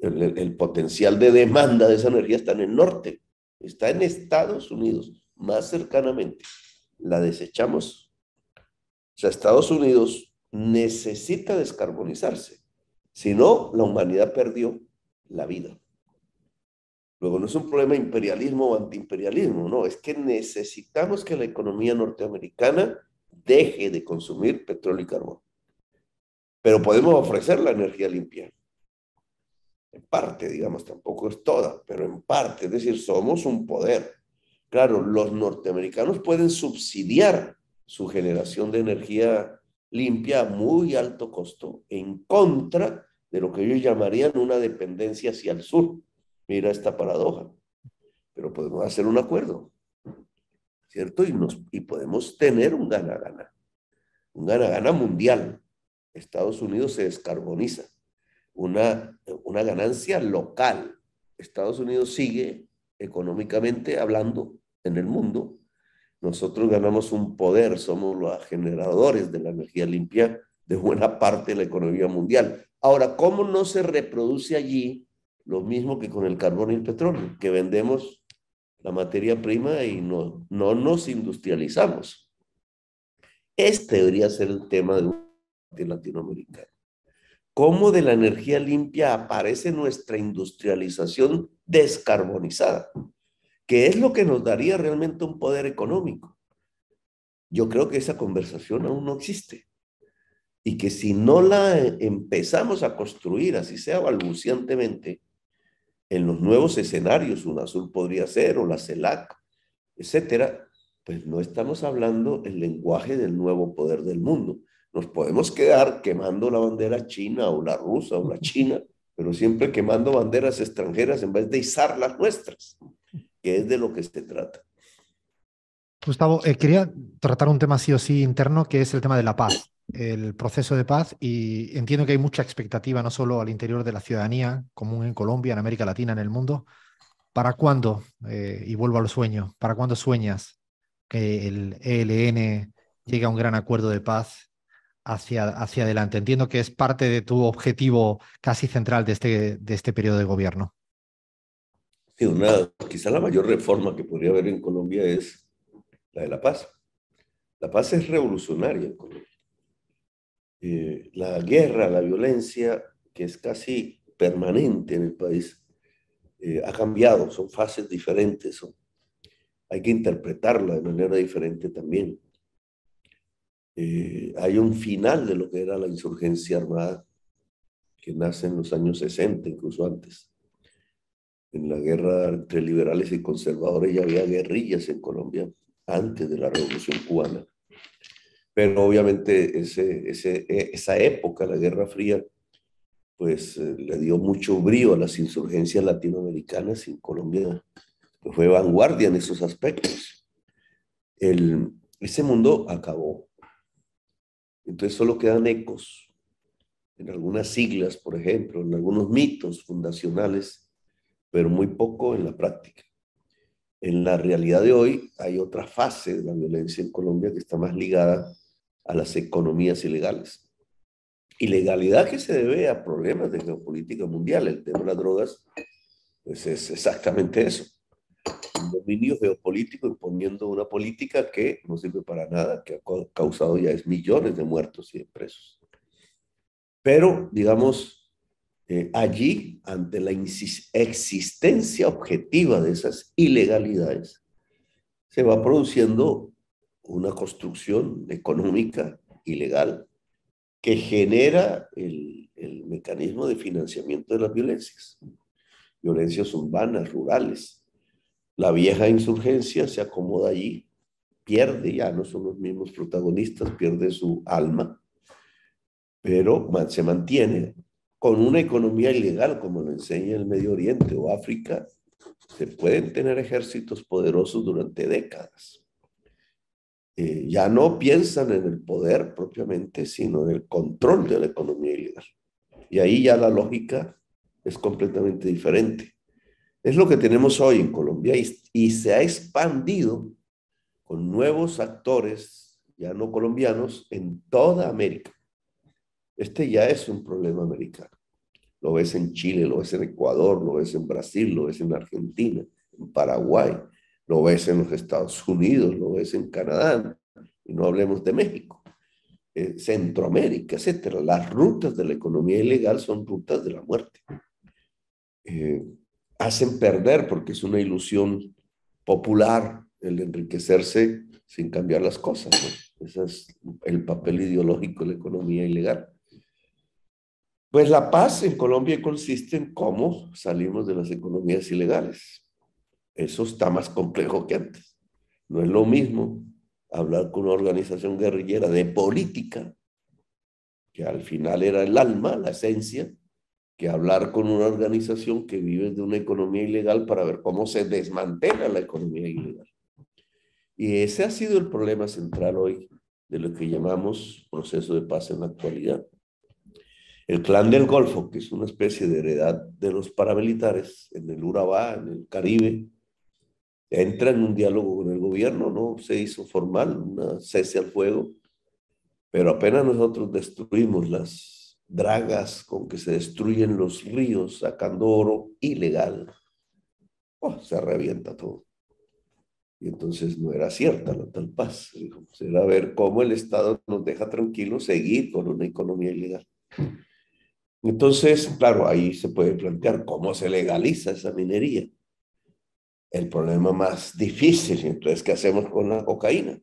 El, potencial de demanda de esa energía está en el norte, está en Estados Unidos, más cercanamente. La desechamos. O sea, Estados Unidos necesita descarbonizarse. Si no, la humanidad perdió la vida. Luego, no es un problema imperialismo o antiimperialismo, no, es que necesitamos que la economía norteamericana deje de consumir petróleo y carbón. Pero podemos ofrecer la energía limpia. En parte, digamos, tampoco es toda, pero en parte. Es decir, somos un poder. Claro, los norteamericanos pueden subsidiar su generación de energía limpia a muy alto costo, en contra de lo que ellos llamarían una dependencia hacia el sur. Mira esta paradoja. Pero podemos hacer un acuerdo. ¿cierto? Y, nos, y podemos tener un gana-gana, un gana-gana mundial. Estados Unidos se descarboniza, una, una ganancia local. Estados Unidos sigue económicamente hablando en el mundo. Nosotros ganamos un poder, somos los generadores de la energía limpia de buena parte de la economía mundial. Ahora, ¿cómo no se reproduce allí lo mismo que con el carbón y el petróleo, que vendemos la materia prima y no, no nos industrializamos. Este debería ser el tema de un latinoamericano. ¿Cómo de la energía limpia aparece nuestra industrialización descarbonizada? ¿Qué es lo que nos daría realmente un poder económico. Yo creo que esa conversación aún no existe. Y que si no la eh, empezamos a construir, así sea balbuciantemente, en los nuevos escenarios, azul podría ser, o la CELAC, etcétera, pues no estamos hablando el lenguaje del nuevo poder del mundo. Nos podemos quedar quemando la bandera china o la rusa o la china, pero siempre quemando banderas extranjeras en vez de izar las nuestras, que es de lo que se trata. Gustavo, eh, quería tratar un tema sí o sí interno, que es el tema de la paz el proceso de paz y entiendo que hay mucha expectativa, no solo al interior de la ciudadanía común en Colombia, en América Latina, en el mundo. ¿Para cuándo, eh, y vuelvo al sueño, para cuándo sueñas que el ELN llegue a un gran acuerdo de paz hacia, hacia adelante? Entiendo que es parte de tu objetivo casi central de este, de este periodo de gobierno. quizá la mayor reforma que podría haber en Colombia es la de la paz. La paz es revolucionaria en Colombia. Eh, la guerra, la violencia, que es casi permanente en el país, eh, ha cambiado, son fases diferentes, hay que interpretarla de manera diferente también. Eh, hay un final de lo que era la insurgencia armada, que nace en los años 60, incluso antes. En la guerra entre liberales y conservadores ya había guerrillas en Colombia antes de la Revolución Cubana. Pero obviamente e, esa época, la Guerra Fría, pues eh, le dio mucho brío a las insurgencias latinoamericanas y Colombia pues, fue vanguardia en esos aspectos. ese mundo acabó. Entonces solo quedan ecos en algunas siglas, por ejemplo, en algunos mitos fundacionales, pero muy poco en la práctica. En la realidad de hoy hay otra fase de la violencia en Colombia que está más ligada a las economías ilegales. Ilegalidad que se debe a problemas de geopolítica mundial. El tema de las drogas pues es exactamente eso. Un dominio geopolítico imponiendo una política que no sirve para nada, que ha causado ya es millones de muertos y de presos. Pero, digamos, eh, allí, ante la existencia objetiva de esas ilegalidades, se va produciendo una construcción económica ilegal que genera el, el mecanismo de financiamiento de las violencias, violencias urbanas, rurales. La vieja insurgencia se acomoda allí, pierde, ya no son los mismos protagonistas, pierde su alma, pero se mantiene con una economía ilegal, como lo enseña el Medio Oriente o África, se pueden tener ejércitos poderosos durante décadas. Eh, ya no piensan en el poder propiamente, sino en el control de la economía ilegal. Y ahí ya la lógica es completamente diferente. Es lo que tenemos hoy en Colombia y se ha expandido con nuevos actores, ya no colombianos, en toda América. Este ya es un problema americano. Lo ves en Chile, lo ves en Ecuador, lo ves en Brasil, lo ves en Argentina, en Paraguay, lo ves en los Estados Unidos, lo ves en Canadá, y no hablemos de México, eh, Centroamérica, etcétera. Las rutas de la economía ilegal son rutas de la muerte. Eh, hacen perder, porque es una ilusión popular el enriquecerse sin cambiar las cosas. Ese es el papel ideológico de la economía ilegal. Pues la paz en Colombia consiste en cómo salimos de las economías ilegales eso está más complejo que antes. No es lo mismo hablar con una organización guerrillera de política, que al final era el alma, la esencia, que hablar con una organización que vive de una economía ilegal para ver cómo se desmantela la economía ilegal. Y ese ha sido el problema central hoy de lo que llamamos proceso de paz en la actualidad. El clan del Golfo, que es una especie de heredad de los paramilitares en el Urabá, en el Caribe, entra en un diálogo con el gobierno, no se hizo formal, una cese al fuego, pero apenas nosotros destruimos las dragas con que se destruyen los ríos sacando oro ilegal, oh, se revienta todo. Y entonces no era cierta la tal paz. Pues, era ver cómo el Estado nos deja tranquilos seguir con una economía ilegal. Entonces, claro, ahí se puede plantear cómo se legaliza esa minería el problema más difícil. Entonces, ¿qué hacemos con la cocaína?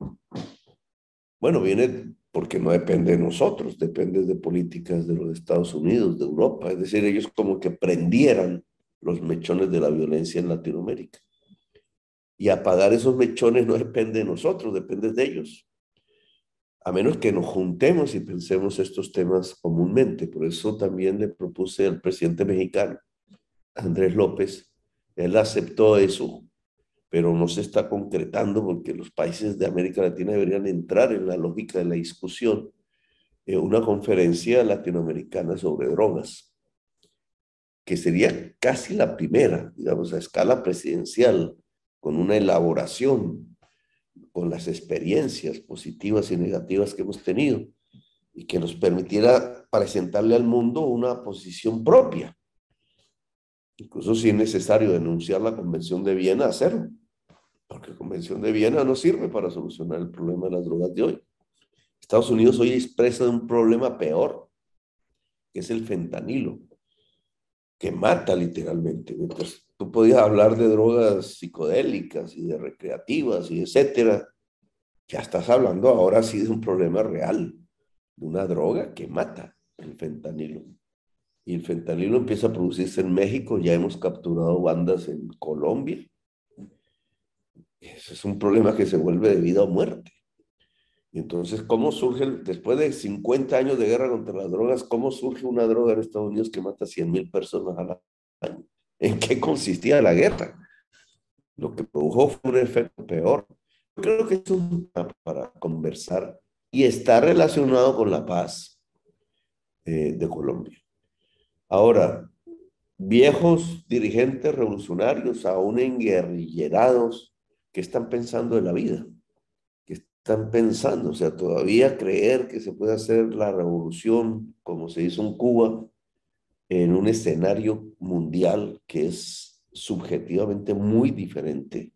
Bueno, viene porque no depende de nosotros, depende de políticas de los Estados Unidos, de Europa. Es decir, ellos como que prendieran los mechones de la violencia en Latinoamérica. Y apagar esos mechones no depende de nosotros, depende de ellos. A menos que nos juntemos y pensemos estos temas comúnmente. Por eso también le propuse al presidente mexicano, Andrés López, él aceptó eso, pero no se está concretando porque los países de América Latina deberían entrar en la lógica de la discusión en eh, una conferencia latinoamericana sobre drogas, que sería casi la primera, digamos, a escala presidencial, con una elaboración, con las experiencias positivas y negativas que hemos tenido, y que nos permitiera presentarle al mundo una posición propia Incluso si es necesario denunciar la Convención de Viena, hacerlo. Porque la Convención de Viena no sirve para solucionar el problema de las drogas de hoy. Estados Unidos hoy expresa un problema peor, que es el fentanilo, que mata literalmente. Entonces, tú podías hablar de drogas psicodélicas y de recreativas y etcétera. Ya estás hablando ahora sí de un problema real, de una droga que mata el fentanilo y el fentanilo empieza a producirse en México, ya hemos capturado bandas en Colombia. Ese es un problema que se vuelve de vida o muerte. Entonces, ¿cómo surge, después de 50 años de guerra contra las drogas, cómo surge una droga en Estados Unidos que mata 100.000 mil personas al año? ¿En qué consistía la guerra? Lo que produjo fue un efecto peor. Creo que es un tema para conversar y está relacionado con la paz eh, de Colombia. Ahora, viejos dirigentes revolucionarios, aún enguerrillerados, que están pensando en la vida? que están pensando? O sea, todavía creer que se puede hacer la revolución como se hizo en Cuba, en un escenario mundial que es subjetivamente muy diferente.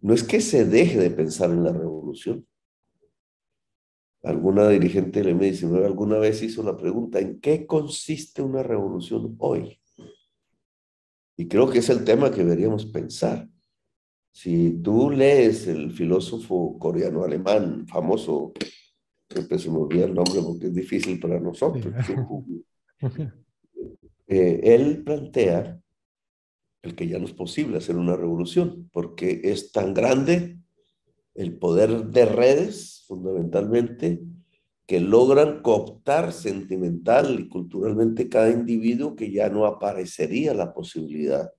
No es que se deje de pensar en la revolución, alguna dirigente del M19 alguna vez hizo la pregunta, ¿en qué consiste una revolución hoy? Y creo que es el tema que deberíamos pensar. Si tú lees el filósofo coreano-alemán famoso, que se me el nombre porque es difícil para nosotros, *laughs* eh, él plantea el que ya no es posible hacer una revolución porque es tan grande el poder de redes, fundamentalmente, que logran cooptar sentimental y culturalmente cada individuo que ya no aparecería la posibilidad.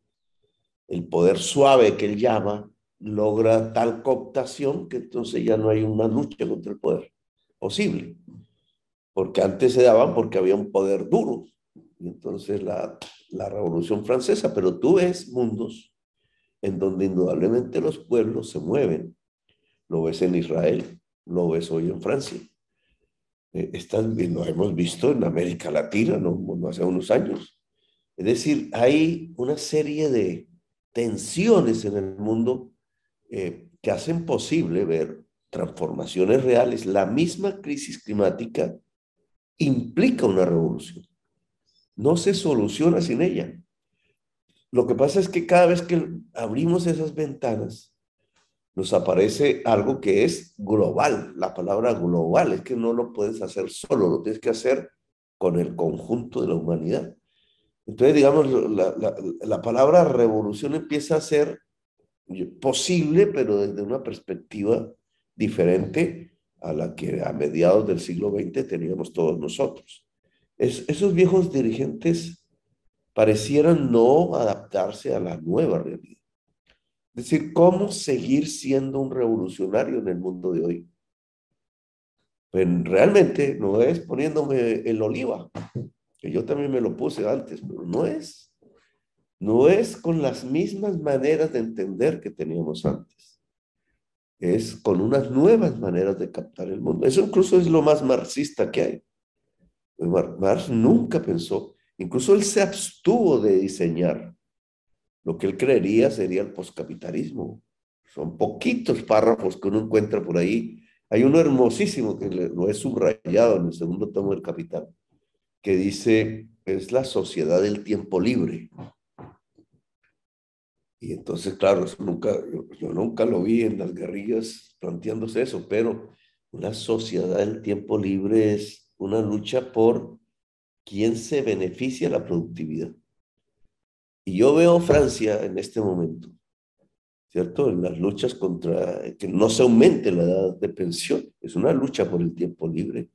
El poder suave que él llama logra tal cooptación que entonces ya no hay una lucha contra el poder posible. Porque antes se daban porque había un poder duro. Y entonces la, la Revolución Francesa, pero tú ves mundos en donde indudablemente los pueblos se mueven lo ves en Israel, lo ves hoy en Francia. Eh, lo hemos visto en América Latina, ¿no? hace unos años. Es decir, hay una serie de tensiones en el mundo eh, que hacen posible ver transformaciones reales. La misma crisis climática implica una revolución. No se soluciona sin ella. Lo que pasa es que cada vez que abrimos esas ventanas, nos aparece algo que es global. La palabra global es que no lo puedes hacer solo, lo tienes que hacer con el conjunto de la humanidad. Entonces, digamos, la, la, palabra revolución empieza a ser posible, pero desde una perspectiva diferente a la que a mediados del siglo XX teníamos todos nosotros. Es, esos viejos dirigentes parecieran no adaptarse a la nueva realidad. Es decir, ¿cómo seguir siendo un revolucionario en el mundo de hoy? Pues realmente no es poniéndome el oliva, que yo también me lo puse antes, pero no es. No es con las mismas maneras de entender que teníamos antes. Es con unas nuevas maneras de captar el mundo. Eso incluso es lo más marxista que hay. Marx nunca pensó, incluso él se abstuvo de diseñar lo que él creería sería el poscapitalismo. Son poquitos párrafos que uno encuentra por ahí. Hay uno hermosísimo que lo he subrayado en el segundo tomo del Capital, que dice, es la sociedad del tiempo libre. Y entonces, claro, nunca, yo, nunca lo vi en las guerrillas planteándose eso, pero una sociedad del tiempo libre es una lucha por quién se beneficia la productividad. Y yo veo Francia en este momento, ¿cierto? En las luchas contra que no se aumente la edad de pensión, es una lucha por el tiempo libre.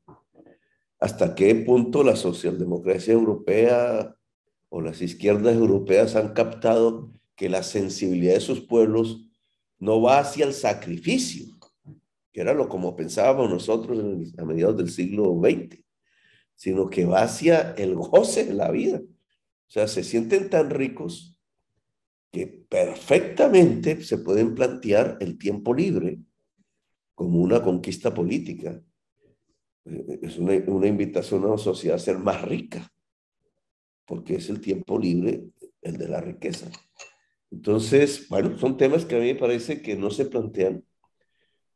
¿Hasta qué punto la socialdemocracia europea o las izquierdas europeas han captado que la sensibilidad de sus pueblos no va hacia el sacrificio, que era lo como pensábamos nosotros a mediados del siglo XX, sino que va hacia el goce de la vida? sea, se sienten tan ricos que perfectamente se pueden plantear el tiempo libre como una conquista política. Eh, es una, invitación a la sociedad a ser más rica, porque es el tiempo libre el de la riqueza. Entonces, bueno, son temas que a mí me parece que no se plantean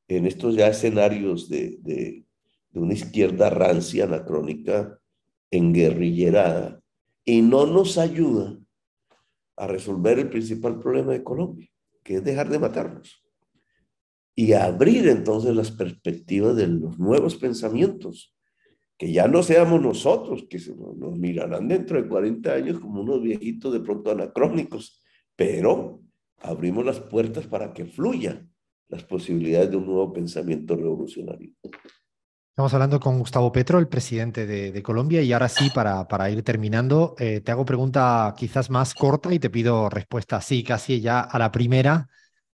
en estos ya escenarios de, de una izquierda rancia, anacrónica, enguerrillerada, y no nos ayuda a resolver el principal problema de Colombia, que es dejar de matarnos y abrir entonces las perspectivas de los nuevos pensamientos, que ya no seamos nosotros, que nos mirarán dentro de 40 años como unos viejitos de pronto anacrónicos, pero abrimos las puertas para que fluya las posibilidades de un nuevo pensamiento revolucionario. Estamos hablando con Gustavo Petro, el presidente de, Colombia, y ahora sí, para, para ir terminando, eh, te hago pregunta quizás más corta y te pido respuesta así, casi ya a la primera.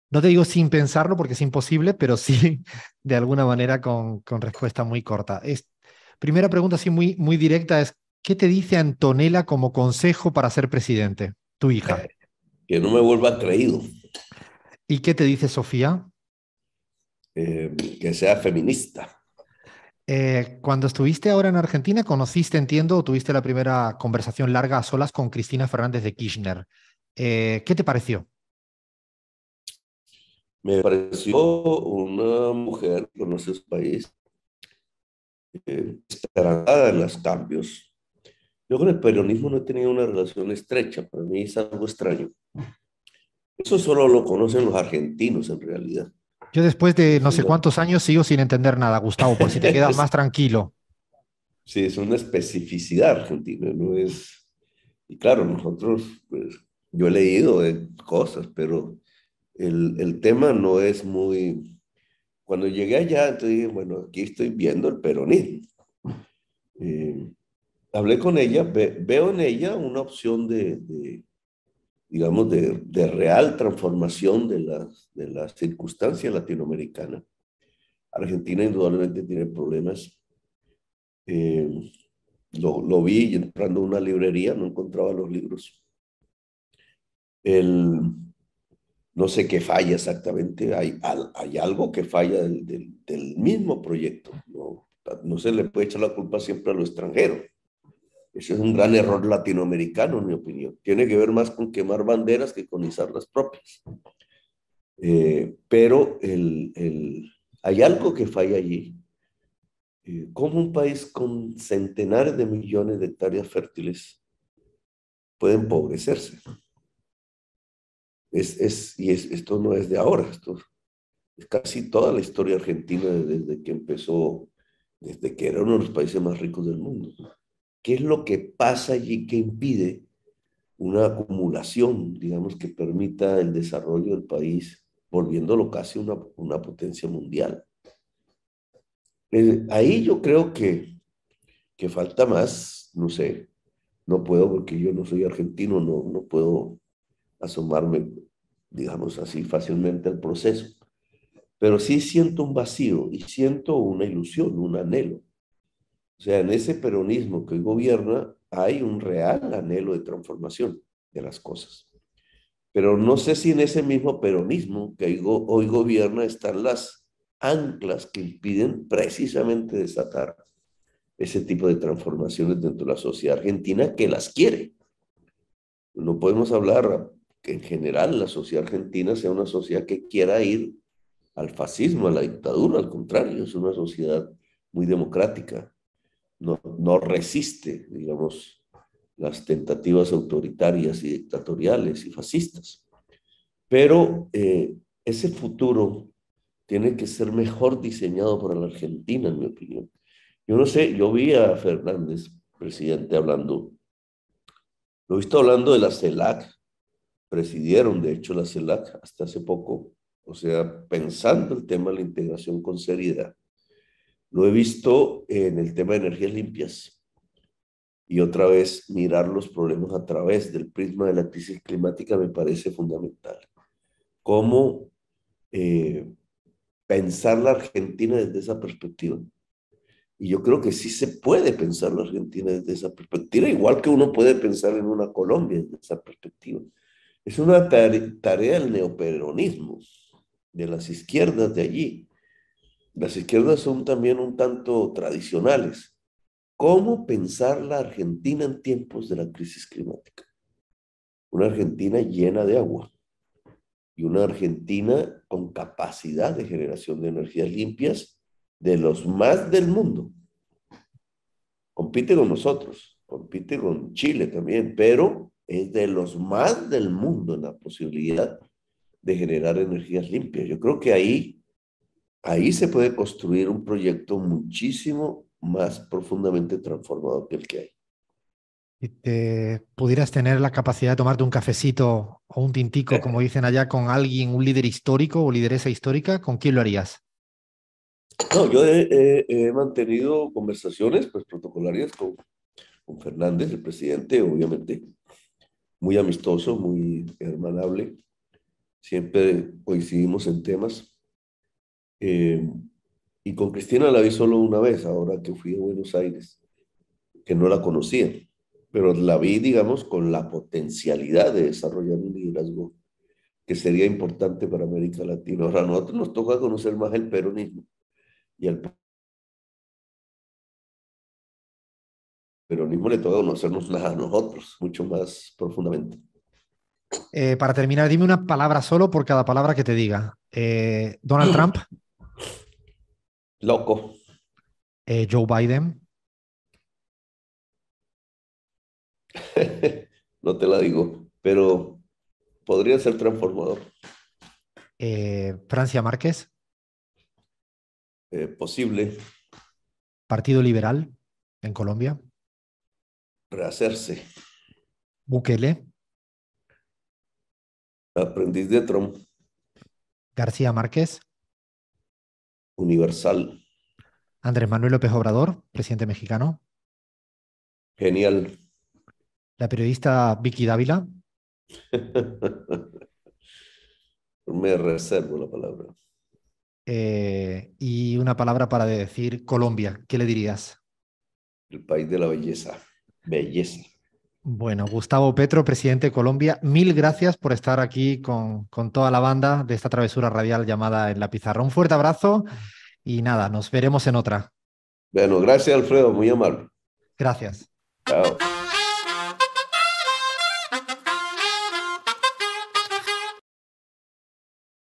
No te digo sin pensarlo porque es imposible, pero sí *laughs* de alguna manera con, con respuesta muy corta. Es, primera pregunta así muy, muy directa es, ¿qué te dice Antonella como consejo para ser presidente, tu hija? Que no me vuelva creído. ¿Y qué te dice Sofía? Eh, que sea feminista. Eh, cuando estuviste ahora en Argentina, conociste, entiendo, tuviste la primera conversación larga a solas con Cristina Fernández de Kirchner. Eh, ¿Qué te pareció? Me pareció una mujer que conoce su país, eh, en los cambios. Yo con el peronismo no he tenido una relación estrecha, para mí es algo extraño. Eso solo lo conocen los argentinos en realidad. Yo después de no sé cuántos años sigo sin entender nada, Gustavo, por si te quedas *laughs* más tranquilo. Sí, es una especificidad argentina, ¿no? Es, y claro, nosotros, pues, yo he leído cosas, pero el, el, tema no es muy... Cuando llegué allá, entonces dije, bueno, aquí estoy viendo el peronismo. Eh, hablé con ella, veo en ella una opción de digamos, de, de real transformación de la, de la circunstancia latinoamericana. Argentina indudablemente tiene problemas. Eh, lo, lo, vi entrando a una librería, no encontraba los libros. El, no sé qué falla exactamente, hay, hay algo que falla del, del, mismo proyecto. No, no se le puede echar la culpa siempre a lo extranjero. Ese es un gran error latinoamericano, en mi opinión. Tiene que ver más con quemar banderas que con izar las propias. Eh, pero el, hay algo que falla allí. Eh, ¿Cómo un país con centenares de millones de hectáreas fértiles puede empobrecerse? Es, y esto no es de ahora, esto es casi toda la historia argentina desde que empezó, desde que era uno de los países más ricos del mundo. ¿Qué es lo que pasa allí que impide una acumulación, digamos, que permita el desarrollo del país, volviéndolo casi una, potencia mundial? Eh, ahí yo creo que, que falta más, no sé, no puedo porque yo no soy argentino, no, no puedo asomarme, digamos así, fácilmente al proceso. Pero sí siento un vacío y siento una ilusión, un anhelo o sea, en ese peronismo que hoy gobierna hay un real anhelo de transformación de las cosas. Pero no sé si en ese mismo peronismo que hoy gobierna están las anclas que impiden precisamente desatar ese tipo de transformaciones dentro de la sociedad argentina que las quiere. No podemos hablar que en general la sociedad argentina sea una sociedad que quiera ir al fascismo, a la dictadura, al contrario, es una sociedad muy democrática, no, resiste, digamos, las tentativas autoritarias y dictatoriales y fascistas. Pero eh, ese futuro tiene que ser mejor diseñado para la Argentina, en mi opinión. Yo no sé, yo vi a Fernández, presidente, hablando, lo he visto hablando de la CELAC, presidieron de hecho la CELAC hasta hace poco, o sea, pensando el tema de la integración con seriedad. Lo he visto en el tema de energías limpias y otra vez mirar los problemas a través del prisma de la crisis climática me parece fundamental. ¿Cómo eh, pensar la Argentina desde esa perspectiva? Y yo creo que sí se puede pensar la Argentina desde esa perspectiva, igual que uno puede pensar en una Colombia desde esa perspectiva. Es una tarea del neoperonismo, de las izquierdas de allí, las izquierdas son también un tanto tradicionales. ¿Cómo pensar la Argentina en tiempos de la crisis climática? Una Argentina llena de agua y una Argentina con capacidad de generación de energías limpias de los más del mundo. Compite con nosotros, compite con Chile también, pero es de los más del mundo en la posibilidad de generar energías limpias. Yo creo que ahí ahí se puede construir un proyecto muchísimo más profundamente transformado que el que hay. Y te pudieras tener la capacidad de tomarte un cafecito o un tintico, como *laughs* dicen allá, con alguien, un líder histórico o lideresa histórica, ¿con quién lo harías? No, yo he, mantenido conversaciones pues, protocolarias con, con, Fernández, el presidente, obviamente, muy amistoso, muy hermanable. Siempre coincidimos en temas eh, y con Cristina la vi solo una vez, ahora que fui a Buenos Aires, que no la conocía, pero la vi, digamos, con la potencialidad de desarrollar un liderazgo que sería importante para América Latina. Ahora a nosotros nos toca conocer más el peronismo y al peronismo le toca conocernos a nosotros, mucho más profundamente. Eh, para terminar, dime una palabra solo por cada palabra que te diga. Eh, Donald *clears throat* Trump. Loco. Eh, Joe Biden. *laughs* no te la digo, pero podría ser transformador. Eh, Francia Márquez. Eh, posible. Partido Liberal en Colombia. Rehacerse. Bukele. Aprendiz de Trump. García Márquez universal. Andrés Manuel López Obrador, presidente mexicano. Genial. La periodista Vicky Dávila. *laughs* Me reservo la palabra. Eh, y una palabra para decir Colombia. ¿Qué le dirías? El país de la belleza. Belleza. Bueno, Gustavo Petro, presidente de Colombia, mil gracias por estar aquí con, toda la banda de esta travesura radial llamada En la Pizarra. Un fuerte abrazo y nada, nos veremos en otra. Bueno, gracias Alfredo, muy amable. Gracias. Chao.